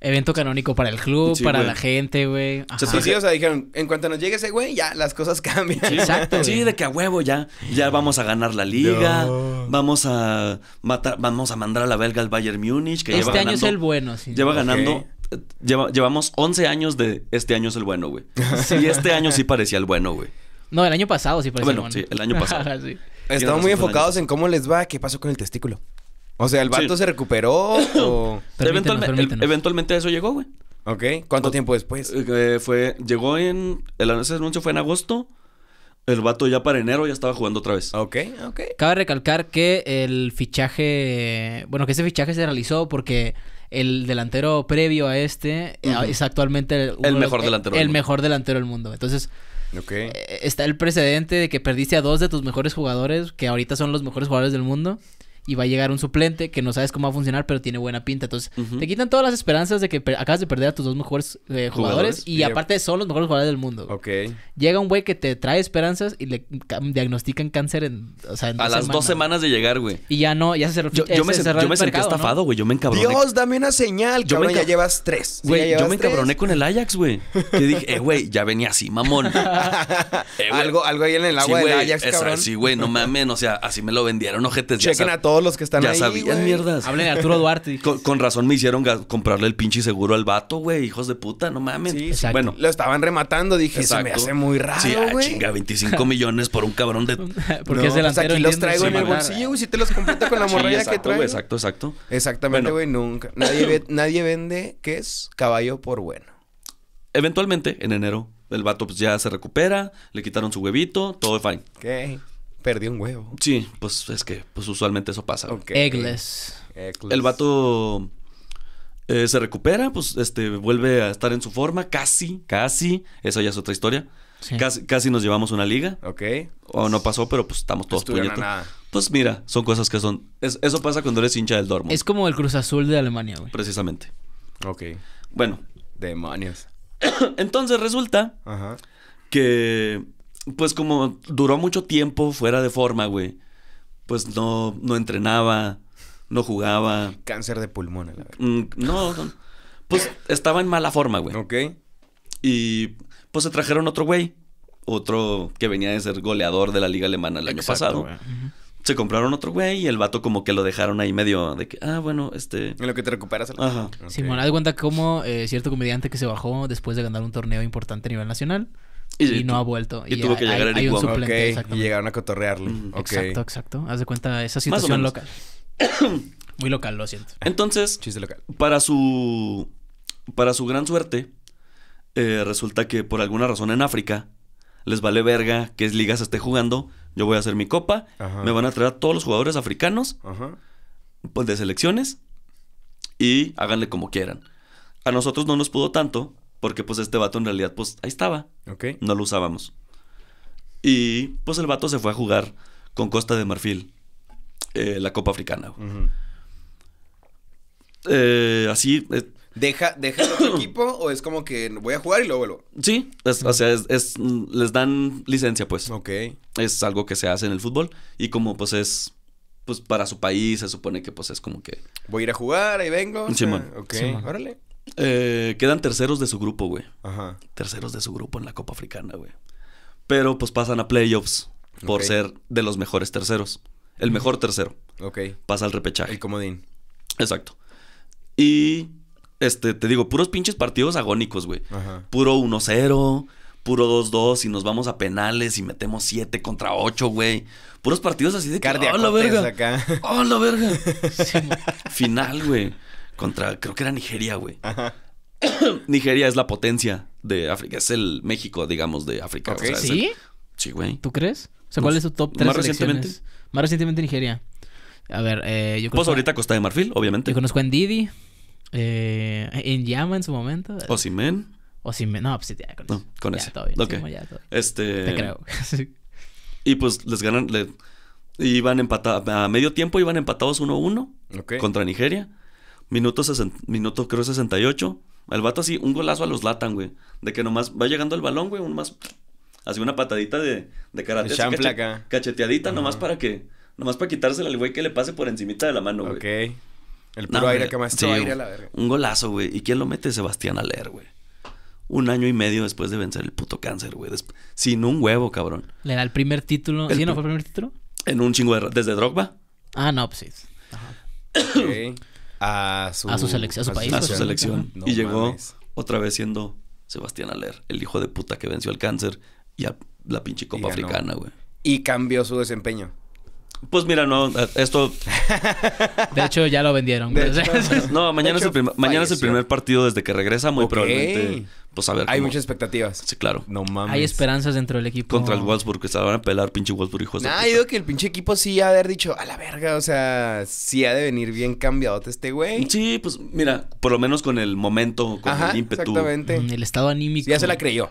S1: Evento canónico para el club, para
S2: la gente, güey.
S3: O sí, o sea, dijeron, en cuanto nos llegue ese güey, ya las cosas cambian. exacto. Sí,
S2: de que a huevo ya, ya vamos a ganar la liga, vamos a matar, vamos a mandar a la belga al Bayern Múnich, este año es el bueno, sí. Lleva ganando llevamos 11 años de este año es el bueno, güey. Sí, este año sí parecía el bueno, güey. No, el año pasado sí parecía el bueno. Sí, el año pasado. Ah, sí. Estamos muy enfocados
S3: en cómo les va, qué pasó con el testículo. O sea, ¿el vato se
S2: recuperó Eventualmente, eso llegó, güey. Ok. ¿Cuánto tiempo después? Eh, fue... Llegó en... El anuncio fue en agosto. El vato ya para enero ya estaba jugando otra vez. Ok, ok.
S1: Cabe recalcar que el fichaje... Bueno, que ese fichaje se realizó porque el delantero previo a este eh, es actualmente el mejor eh, delantero. El, mejor delantero del mundo. Entonces, eh, está el precedente de que perdiste a dos de tus mejores jugadores, que ahorita son los mejores jugadores del mundo y va a llegar un suplente que no sabes cómo va a funcionar, pero tiene buena pinta. Entonces, te quitan todas las esperanzas de que acabas de perder a tus dos mejores eh, jugadores, y aparte son los mejores jugadores del mundo. Ok. Llega un güey que te trae esperanzas y le diagnostican cáncer en, o sea, a las dos
S2: semanas de llegar, güey.
S1: Y ya no, ya se eh, cerró. Yo, yo, me, yo
S2: me sentí estafado, güey. Yo me encabroné. Dios,
S3: dame una señal, cabrón, ya
S2: llevas tres. Güey, yo me encabroné con el Ajax, güey. Que dije, eh, güey, ya venía así, mamón. Eh, algo, algo ahí en el agua del Ajax, cabrón. sí, güey, no mamen. O sea, así me lo vendieron, ojetes. Chequen a todos todos los que están ya ahí. Ya mierdas. Hablen de Arturo Duarte. Con, razón me hicieron comprarle el pinche seguro al vato, güey. Hijos de puta, no mames. Sí, Bueno. Lo estaban rematando, dije, se me hace muy raro. Sí, ah, chinga, 25 millones por un cabrón de. Porque es delantero. Pues aquí los traigo en el bolsillo,
S3: güey. Si te los completo con la morralla que traigo.
S2: exacto, exacto. Exactamente, güey, nunca. Nadie, nadie
S3: vende, ¿qué es? Caballo por bueno.
S2: Eventualmente, en enero, el vato pues, ya se recupera, le quitaron su huevito, todo fine. Ok perdió un huevo. Sí, pues es que pues usualmente eso pasa. Okay. Eggless. El vato eh, se recupera, pues este vuelve a estar en su forma, casi, casi. eso ya es otra historia. Casi, casi, nos llevamos una liga. Ok. O no pasó, pero pues estamos todos puñetos. Pues mira, son cosas que son. eso pasa cuando eres hincha del Dortmund. Es
S1: como el Cruz Azul de Alemania, güey.
S2: Precisamente. Ok. Bueno. Demonios. Entonces resulta que pues como duró mucho tiempo fuera de forma, güey, pues no, no entrenaba, no jugaba. Cáncer de pulmón, la verdad. Mm, no, pues estaba en mala forma, güey. Ok. Y pues se trajeron otro güey, otro que venía de ser goleador de la liga alemana el año pasado. Se compraron otro güey y el vato como que lo dejaron ahí medio de que, ah, bueno, este... En lo que te recuperas. El... Ajá.
S1: Simón, cuenta como eh, cierto comediante que se bajó después de ganar un torneo importante a nivel nacional y, no ha vuelto. Y, tuvo que llegar hay,
S2: Y llegaron a cotorrearlo. Exacto,
S1: exacto. Haz de cuenta esa situación local. Muy local, lo siento.
S2: Entonces, Chiste local. para su para su gran suerte, eh, resulta que por alguna razón en África les vale verga que ligas esté jugando. Yo voy a hacer mi copa. Me van a traer a todos los jugadores africanos Pues, de selecciones y háganle como quieran. A nosotros no nos pudo tanto porque pues este vato en realidad pues ahí estaba. Ok. No lo usábamos. Y pues el vato se fue a jugar con Costa de Marfil, eh, la Copa Africana. Eh, así... Eh,
S3: ¿Deja, deja el otro equipo o es como que voy a jugar y luego vuelvo?
S2: Sí, o sea, les dan licencia pues. Ok. Es algo que se hace en el fútbol y como pues es pues para su país se supone que pues es como que
S3: voy a ir a jugar ahí vengo órale
S2: eh, quedan terceros de su grupo, güey. Ajá. Terceros de su grupo en la Copa Africana, güey. Pero pues pasan a playoffs por ser de los mejores terceros. El mejor tercero. Ok. Pasa al repechaje. El comodín. Exacto. Y este, te digo, puros pinches partidos agónicos, güey. Ajá. Puro 1-0, puro 2-2 y nos vamos a penales y metemos 7 contra 8, güey. Puros partidos así de que, ¡Oh, verga! ¡Oh, verga! Final, güey contra, creo que era Nigeria, güey. Ajá. Nigeria es la potencia de África, es el México, digamos, de África. ¿Sí? sí, güey. ¿Tú
S1: crees? O sea, ¿cuál es tu top 3 Más recientemente. Más recientemente Nigeria. A ver, eh, yo conozco... Pues ahorita Costa de Marfil, obviamente. Yo conozco a Ndidi. Eh, en Yama en su momento.
S2: O Simen No, pues sí, ya con, con eso ese. bien, Este... Te creo. y pues les ganan... Iban empatados... A medio tiempo iban empatados 1-1 contra Nigeria. Minuto, sesenta, minuto creo 68. El vato así, un golazo a los latan, güey. De que nomás va llegando el balón, güey, un más. Así una patadita de, de karate. champlaca. cacheteadita, nomás para que. Nomás para quitársela al güey que le pase por encimita de la mano, güey. Ok. El puro aire que más sí, aire Un golazo, güey. ¿Y quién lo mete? Sebastián Aler, güey. Un año y medio después de vencer el puto cáncer, güey. Sin un huevo, cabrón.
S1: Le da el primer título. ¿Sí no fue el primer título?
S2: En un chingo de. ¿Desde Drogba?
S1: Ah, no, pues sí. Ajá
S2: a su, selección, país. A su pues, selección. y llegó otra vez siendo Sebastián Aler, el hijo de puta que venció el cáncer y a la pinche Copa Africana, güey.
S3: Y cambió su desempeño.
S2: Pues mira, no, esto.
S3: De hecho, ya lo vendieron.
S2: no, mañana, es el primer, mañana es el primer partido desde que regresa, muy probablemente pues a ver. Hay muchas expectativas. Sí, claro. No mames. Hay esperanzas dentro del equipo. Contra el Wolfsburg, que se van a pelar, pinche Wolfsburg, hijos de yo
S3: digo que el pinche equipo sí ha de haber dicho, a la verga, o sea, sí ha de venir bien cambiado este güey.
S2: Sí, pues mira, por lo menos con el momento, con el ímpetu. Exactamente. el estado anímico. Ya se la creyó.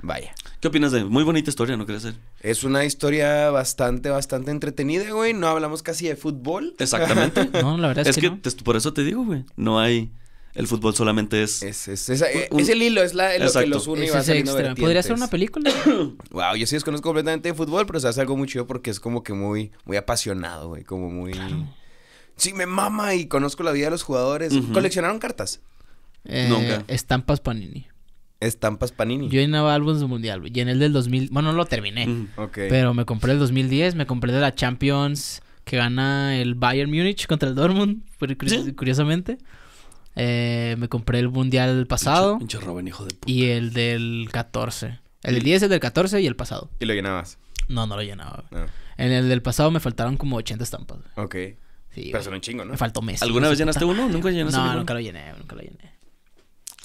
S2: Vaya. ¿Qué opinas de? Muy bonita historia, ¿no crees? Es una
S3: historia bastante, bastante entretenida, güey. No hablamos casi de fútbol. Exactamente.
S2: no, la verdad es, que, por eso te digo, güey. No hay el fútbol solamente es. Es, es, es, eh, el hilo, es, la, que los une y ¿Podría ser una película? wow, yo sí desconozco completamente de fútbol, pero
S3: se hace algo muy chido porque es como que muy, muy apasionado, güey. Como muy. Sí, me mama y conozco la vida de los jugadores. ¿Coleccionaron cartas? Eh, Nunca.
S1: Estampas Panini.
S3: Estampas Panini. Yo llenaba álbumes de mundial, y en el del 2000. Bueno, no lo terminé. Pero
S1: me compré el 2010, me compré de la Champions que gana el Bayern Múnich contra el Dortmund, curiosamente. Eh, me compré el mundial pasado. Pinche, Robin, hijo de puta. Y el del 14. El del 10, el del 14 y el pasado.
S3: ¿Y lo llenabas? No, no lo llenaba. Ah.
S1: En el del pasado me faltaron como 80 estampas.
S3: Ok. Sí, Pero son un chingo,
S2: ¿no?
S1: Me faltó meses. ¿Alguna vez llenaste uno? ¿Nunca llenaste uno? No, nunca lo llené, nunca lo llené.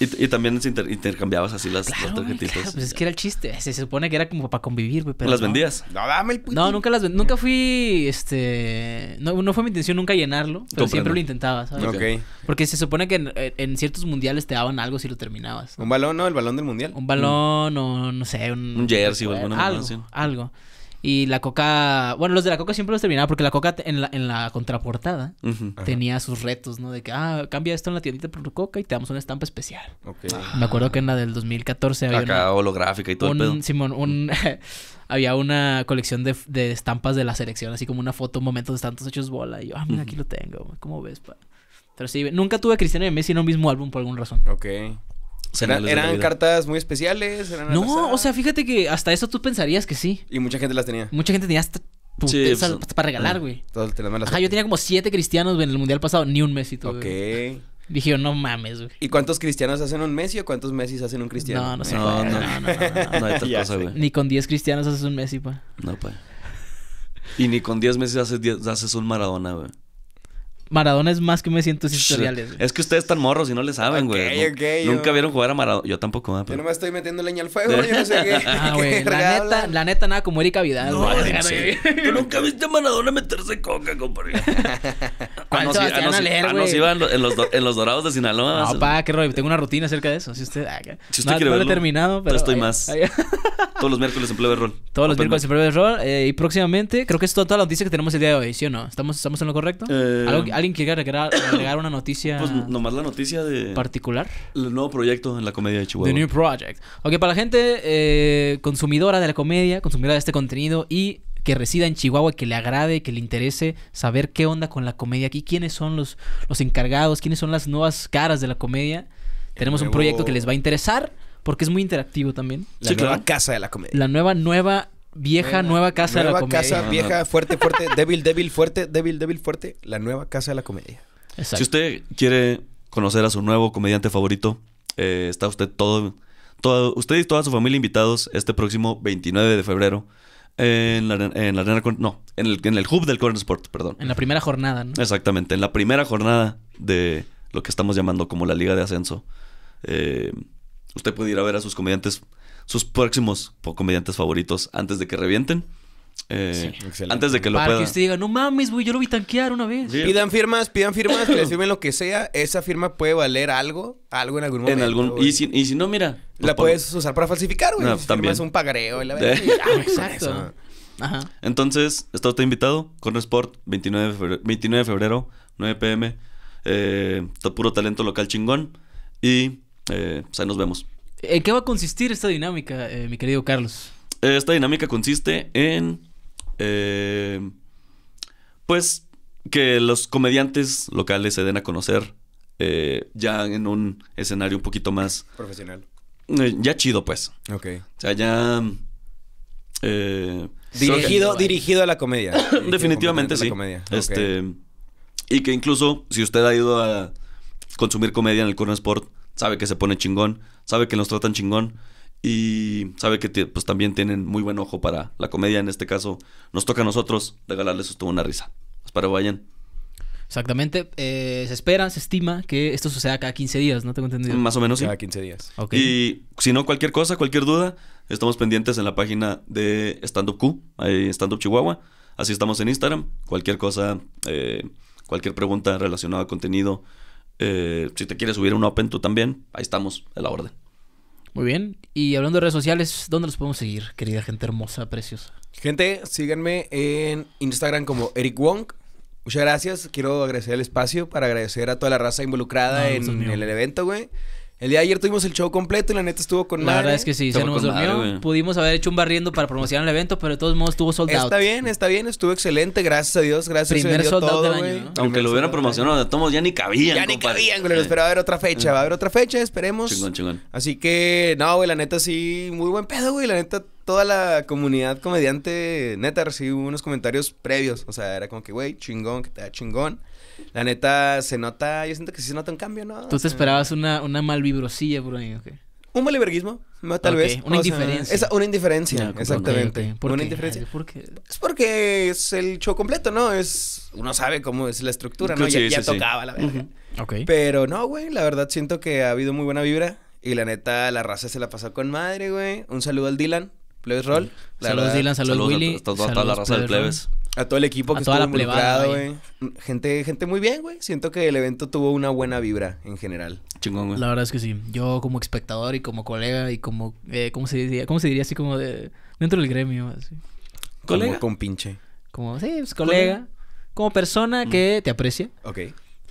S2: Y, también intercambiabas así las, tarjetitas. Claro, pues es
S1: que era el chiste. Se, supone que era como para convivir, güey. Pero ¿Las vendías?
S2: No, dame el puto.
S1: No, nunca las Nunca fui, este... No, fue mi intención nunca llenarlo, pero siempre lo intentaba, ¿sabes? Ok. Porque se supone que en, ciertos mundiales te daban algo si lo terminabas. ¿Un balón, no? ¿El balón del mundial? Un balón o, no sé, un... jersey o alguna algo, algo. Y la coca, bueno, los de la coca siempre los terminaba porque la coca en la, en la contraportada tenía sus retos, ¿no? De que, ah, cambia esto en la tiendita por tu coca y te damos una estampa especial. Okay. Ah. Me acuerdo que en la del 2014 había... Acá holográfica y todo. el pedo. Simón, un... había una colección de, estampas de la selección, así como una foto, momento de tantos hechos bola. Y yo, ah, mira, aquí lo tengo, ¿cómo ves? Pero sí, nunca tuve a Cristiano y Messi en un mismo álbum por alguna razón. Ok.
S3: ¿Eran cartas muy especiales? no,
S1: o sea, fíjate que hasta eso tú pensarías que sí. Y mucha gente las tenía.
S3: Mucha gente tenía hasta, pues, para regalar, güey. Eh, Ajá,
S1: yo tenía como siete cristianos en el mundial pasado, ni un mesito. Ok. Dije no mames, güey.
S3: ¿Y cuántos cristianos hacen un Messi o cuántos Messi hacen un cristiano?
S1: No, no sé. No, no, no, Ni con diez cristianos haces un Messi, pa.
S3: No, pa.
S2: Y ni con diez Messi haces un Maradona, güey.
S1: Maradona es más que me siento historiales.
S2: Es que ustedes están morros y no le saben, güey. Nunca vieron jugar a Maradona. Yo tampoco, ah, Yo
S3: no me estoy metiendo leña al fuego,
S2: yo no sé qué. Ah, güey.
S1: La neta, la neta, nada como Erika Vidal. No, Tú
S2: nunca viste a Maradona meterse coca, compadre. Ah, ah, se nos, a iban en los, en los dorados de Sinaloa. No, pa,
S1: qué rollo. Tengo una rutina acerca de eso. Si usted. si usted quiere verlo, terminado, pero. estoy más.
S2: Todos los miércoles en Plebe Roll. Todos los miércoles en
S1: Plebe Roll. Eh, y próximamente, creo que es toda la noticia que tenemos el día de hoy, ¿sí o no? ¿Estamos, estamos en lo correcto? Eh, ¿Algo, ¿Alguien quiere agregar, una noticia? Pues
S2: nomás la noticia de... ¿Particular? El nuevo proyecto en la comedia de Chihuahua. The New
S1: Project. Ok, para la gente eh, consumidora de la comedia, consumidora de este contenido y que resida en Chihuahua, que le agrade, que le interese saber qué onda con la comedia aquí, quiénes son los, los encargados, quiénes son las nuevas caras de la comedia. Tenemos un proyecto que les va a interesar porque es muy interactivo también. La sí, nueva casa de la comedia. La nueva, nueva Vieja, nueva casa de la comedia. Casa,
S3: vieja, fuerte, fuerte, débil, débil, fuerte, débil, débil, fuerte. La nueva casa de la comedia.
S2: Si usted quiere conocer a su nuevo comediante favorito, eh, está usted todo, todo, usted y toda su familia invitados este próximo 29 de febrero en la, arena, no, en el, en el hub del Corner Sport, perdón. En la primera jornada, ¿no? Exactamente, en la primera jornada de lo que estamos llamando como la Liga de Ascenso. Eh, usted puede ir a ver a sus comediantes sus próximos comediantes favoritos antes de que revienten. Eh, antes de que lo Para que usted
S3: diga, no mames, güey, yo lo vi tanquear una vez. Pidan
S2: firmas, pidan
S3: firmas, que les firmen lo que sea. Esa firma puede valer algo, algo en algún momento. En algún, y,
S2: si, y si no, mira. Pues la puedes
S3: usar para falsificar, güey. también. Es un pagareo, ah, exacto.
S2: Entonces, está usted invitado. con Sport, 29 de febrero, 29 de febrero 9 pm. Eh, puro talento local chingón. Y eh, pues ahí nos vemos.
S1: ¿En qué va a consistir esta dinámica, eh, mi querido Carlos?
S2: Esta dinámica consiste en. Eh, pues que los comediantes locales se den a conocer eh, ya en un escenario un poquito más. Profesional. Eh, ya chido, pues. Ok. O sea, ya. Eh, dirigido,
S3: dirigido a la comedia. Definitivamente sí. Comedia. Este,
S2: Y que incluso si usted ha ido a consumir comedia en el Corner Sport, sabe que se pone chingón sabe que nos tratan chingón y sabe que pues también tienen muy buen ojo para la comedia. En este caso, nos toca a nosotros regalarles esto una risa. Espero vayan.
S1: Exactamente. Eh, se espera, se estima que esto suceda cada 15 días, ¿no tengo entendido? Más o menos, sí. Cada 15 días. Y
S2: si no, cualquier cosa, cualquier duda, estamos pendientes en la página de Stand Up Q, ahí Stand Chihuahua. Así estamos en Instagram. Cualquier cosa, eh, cualquier pregunta relacionada a contenido, eh, si te quieres subir a un Open, tú también. Ahí estamos, en la orden.
S1: Muy bien. Y hablando de redes sociales, ¿dónde los podemos seguir, querida gente hermosa, preciosa?
S3: Gente, síganme en Instagram como Eric Wong. Muchas gracias. Quiero agradecer el espacio para agradecer a toda la raza involucrada en el evento, güey. El día de ayer tuvimos el show completo y la neta estuvo con
S2: la La verdad es que sí, se nos
S1: Pudimos haber hecho un barriendo para promocionar el evento, pero de todos modos estuvo soldado
S3: Está bien, está bien, estuvo excelente, gracias a Dios, gracias a sold out del año.
S2: Aunque lo hubieran promocionado de todos ya ni cabían. Ya ni cabían, güey, pero va
S3: a haber otra fecha, va a haber otra fecha, esperemos. Chingón, chingón. Así que, no, güey, la neta sí, muy buen pedo, güey, la neta toda la comunidad comediante, neta, Recibió unos comentarios previos. O sea, era como que, güey, chingón, que te da chingón la neta se nota, yo siento que sí se nota un cambio, ¿no? ¿Tú te esperabas
S1: una, una vibrosilla por ahí o qué? Un maliberguismo no, tal vez. Una indiferencia.
S3: una indiferencia, exactamente. ¿Por una indiferencia. Es porque es el show completo, ¿no? Es, uno sabe cómo es la estructura, ¿no? ya, ya tocaba la verga. Pero no, güey, la verdad siento que ha habido muy buena vibra. Y la neta, la raza se la pasó con madre, güey. Un saludo al Dylan, Plebes Roll. saludos, Dylan, saludos, Willy. A, a, toda la raza del Plebes. A todo el equipo que a estuvo toda la güey. Gente, gente muy bien, güey. Siento que el evento tuvo una buena vibra en general. Chingón, güey.
S1: La verdad es que sí. Yo como espectador y como colega y como... Eh, ¿Cómo se diría? ¿Cómo se diría así como de... Dentro del gremio, así. ¿Colega? Como pinche. Como, sí, pues, colega. Como persona mm. que te aprecia. Ok.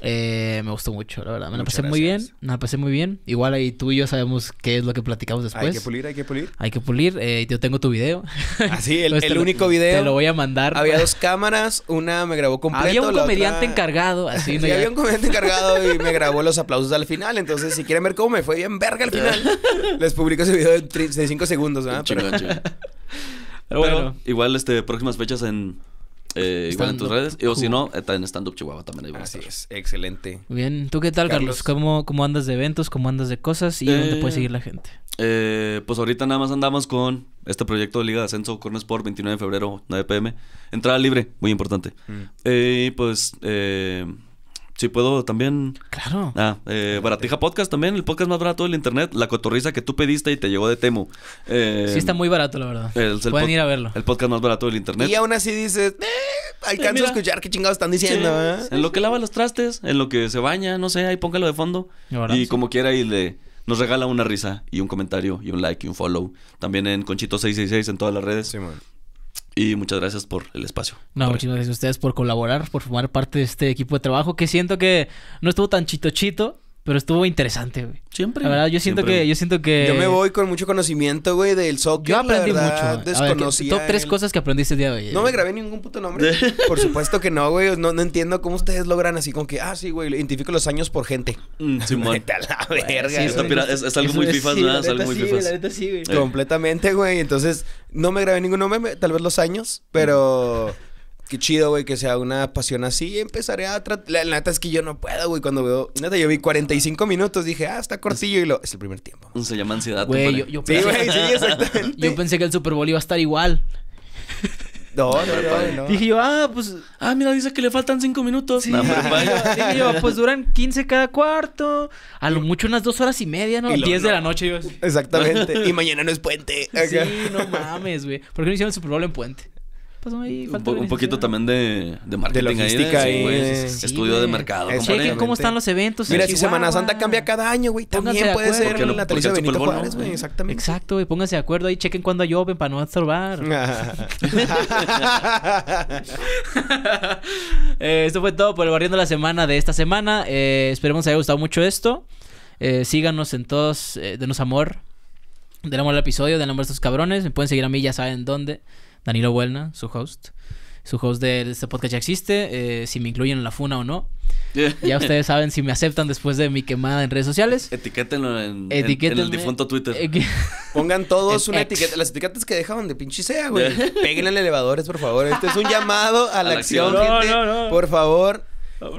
S1: Eh, me gustó mucho, la verdad. Me la pasé muy bien. Me la pasé muy bien. Igual ahí tú y yo sabemos qué es lo que platicamos después. Hay que pulir, hay que pulir. Hay que pulir. Eh, yo tengo tu video. Así, ah, el, único video. Te lo
S3: voy a mandar. Había dos cámaras. Una me grabó completo. Había un comediante encargado. Así, había un comediante encargado y me grabó los aplausos al final. Entonces, si quieren ver cómo me fue bien verga al final, les publico ese video de 5 segundos.
S2: Pero... igual este, próximas fechas en eh, igual en tus redes. O si no, está uh. en eh, Stand Up Chihuahua también. Así es, excelente. bien. ¿Tú qué tal, Carlos?
S1: ¿Cómo, andas de eventos? ¿Cómo andas de cosas? ¿Y dónde puede eh, seguir la gente?
S2: Eh, pues ahorita nada más andamos con este proyecto de Liga de Ascenso, Cornersport Sport, 29 de febrero, 9 pm. Entrada libre, muy importante. Mm. Y pues eh, Sí, puedo también. Claro. Ah, eh, Baratija Podcast también, el podcast más barato del internet. La cotorriza que tú pediste y te llegó de Temu. Eh, sí, está
S3: muy barato, la verdad.
S2: El, Pueden ir a verlo. El podcast más barato del internet. Y
S3: aún así dices, eh, alcanzo a escuchar qué chingados están diciendo. ¿eh?
S2: En lo que lava los trastes, en lo que se baña, no sé, ahí póngalo de fondo. y como quiera, y le nos regala una risa y un comentario y un like y un follow. También en Conchito666 en todas las redes. Sí, man. Y muchas gracias por el espacio.
S1: No, muchísimas gracias a ustedes por colaborar, por formar parte de este equipo de trabajo que siento que no estuvo tan chito chito, pero estuvo interesante, güey. Siempre. La verdad, yo siento que, yo siento que. me voy
S3: con mucho conocimiento, güey, del software. Yo aprendí mucho. Desconocía. tres
S1: cosas que aprendiste el día de hoy. No me grabé
S3: ningún puto nombre. por supuesto que no, güey. No, no, entiendo cómo ustedes logran así con que, ah, sí, güey, identifico los años por gente. Mm, la verga. Sí, Es, algo muy fifa, sí, sí, La sí, güey. Completamente, güey. Entonces, no me grabé ningún nombre, tal vez los años, pero. Qué chido, güey, que sea una pasión así. Empezaré a tratar. La neta es que yo no puedo, güey. Cuando veo. Neta, yo vi 45 minutos, dije, ah, está cortillo. Y lo. Es el primer tiempo. Se llama ansiedad. Güey, yo, yo pensé...
S1: Yo pensé que el Super Bowl iba a estar igual.
S3: No, no,
S1: no, Dije yo, ah, pues. Ah, mira, dice que le faltan 5 minutos. Sí. No, pues, vaya. Dije pues duran 15 cada cuarto. A lo mucho unas 2 horas y media, ¿no? Y 10 de la noche, yo. Exactamente. y mañana no es puente. Sí, no mames, güey. ¿Por qué no hicieron el Super Bowl en puente?
S2: un, poquito también de, de marketing ahí. estudio de mercado. Chequen cómo están los
S3: eventos. Mira, si Semana Santa cambia cada año, güey, también puede ser porque en la televisión
S1: Exactamente. Exacto, güey. Pónganse de acuerdo ahí. Chequen cuando llueve para no absorbar. Eh, esto fue todo por el barriendo la semana de esta semana. Eh, esperemos haya gustado mucho esto. Eh, síganos en todos, eh, denos amor. Den amor al episodio, de amor a estos cabrones. Me pueden seguir a mí, ya saben dónde. Danilo Buelna, su host. Su host de este podcast ya existe, eh, si me incluyen en la funa o no. ya ustedes saben si me aceptan después de mi quemada en redes sociales.
S2: Etiquétenlo en, el difunto Twitter.
S3: Pongan todos una etiqueta. Las etiquetas que dejaban de pinche sea, güey. Peguen en elevadores, por favor. Este es un llamado a, la, acción, No, No, Por favor,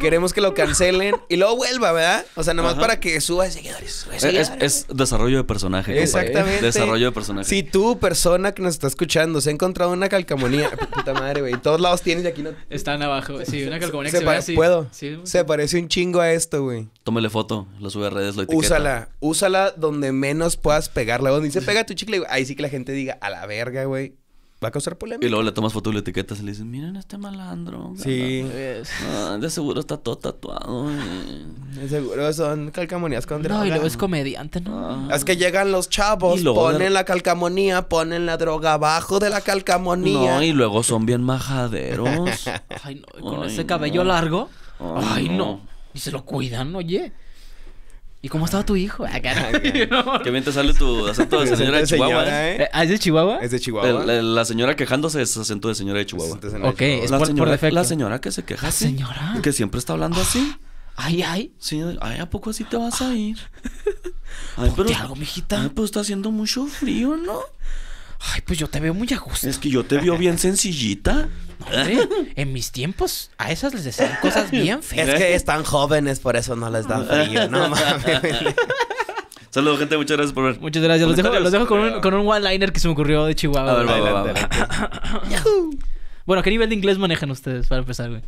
S3: Queremos que lo cancelen y luego vuelva, ¿verdad? O sea, nomás más para que suba de seguidores.
S2: Es, desarrollo de personaje. Exactamente. Desarrollo de personaje. Si
S3: tú, persona que nos está escuchando, se ha encontrado una calcamonía. puta madre, güey. todos lados tienes y aquí no. Están abajo. Sí, una calcamonía que se, así. Puedo. se parece un chingo a esto, güey.
S2: Tómele foto, lo sube a redes, lo etiqueta. Úsala.
S3: Úsala donde menos puedas pegarla. Donde dice pega tu chicle, Ahí sí que la gente diga, a la verga, güey
S2: va a causar polémica. Y luego le tomas foto de etiquetas y le dices, miren este malandro. Sí. Pues". Ah, de seguro está todo tatuado. Eh. De
S3: seguro son calcamonías con droga. No, y luego es comediante, ¿no? Ah.
S2: Es que llegan los chavos, ponen
S3: la calcamonía, ponen la droga abajo de la calcamonía. No,
S2: y luego son bien majaderos. Ay, no, con ese cabello largo. Ay, no.
S1: Y se lo cuidan, oye. ¿Y cómo estaba tu hijo? Ah, ah
S2: Que bien te sale tu acento de señora de Chihuahua. ¿eh? ¿eh? Eh, ¿Es de Chihuahua? Es de Chihuahua. La, señora quejándose es acento de señora de Chihuahua. Ok, es la por, señora, defecto. La señora que se queja. ¿La señora? Que siempre está hablando así. Ay, ay. Sí, ay, ¿a poco así te vas a ir? Ay, Ponte pero, mijita. Ay, pero está haciendo mucho frío, ¿no? Ay, pues yo te veo muy a gusto. Es que yo te veo bien sencillita.
S3: en mis tiempos a esas les decían cosas bien feas. Es que están jóvenes, por eso no les dan frío. No mames.
S2: Saludos, gente. Muchas gracias por ver. Muchas gracias. Los dejo, los dejo
S1: con, un, con un one-liner que se me ocurrió de Chihuahua.
S2: A
S1: Bueno, ¿qué nivel de inglés manejan ustedes para empezar, güey?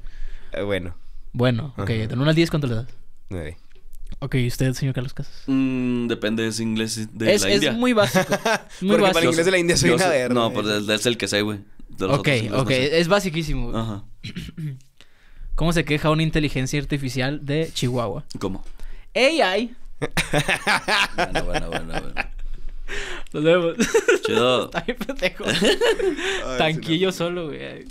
S3: Eh, bueno.
S2: Bueno, ok. De 1 al 10, ¿cuánto le das? 9.
S1: Ok, ¿y usted, señor Carlos Casas?
S2: Mmm, depende es inglés de la India. Es muy básico. Muy básico. el inglés de la India soy una de No, pues es el que sé, güey. Ok, ok, es basiquísimo. Ajá.
S1: ¿Cómo se queja una inteligencia artificial de Chihuahua? ¿Cómo? AI. bueno,
S2: bueno, bueno, bueno. Nos vemos. Chido. Ay, pendejo. Tanquillo solo, güey.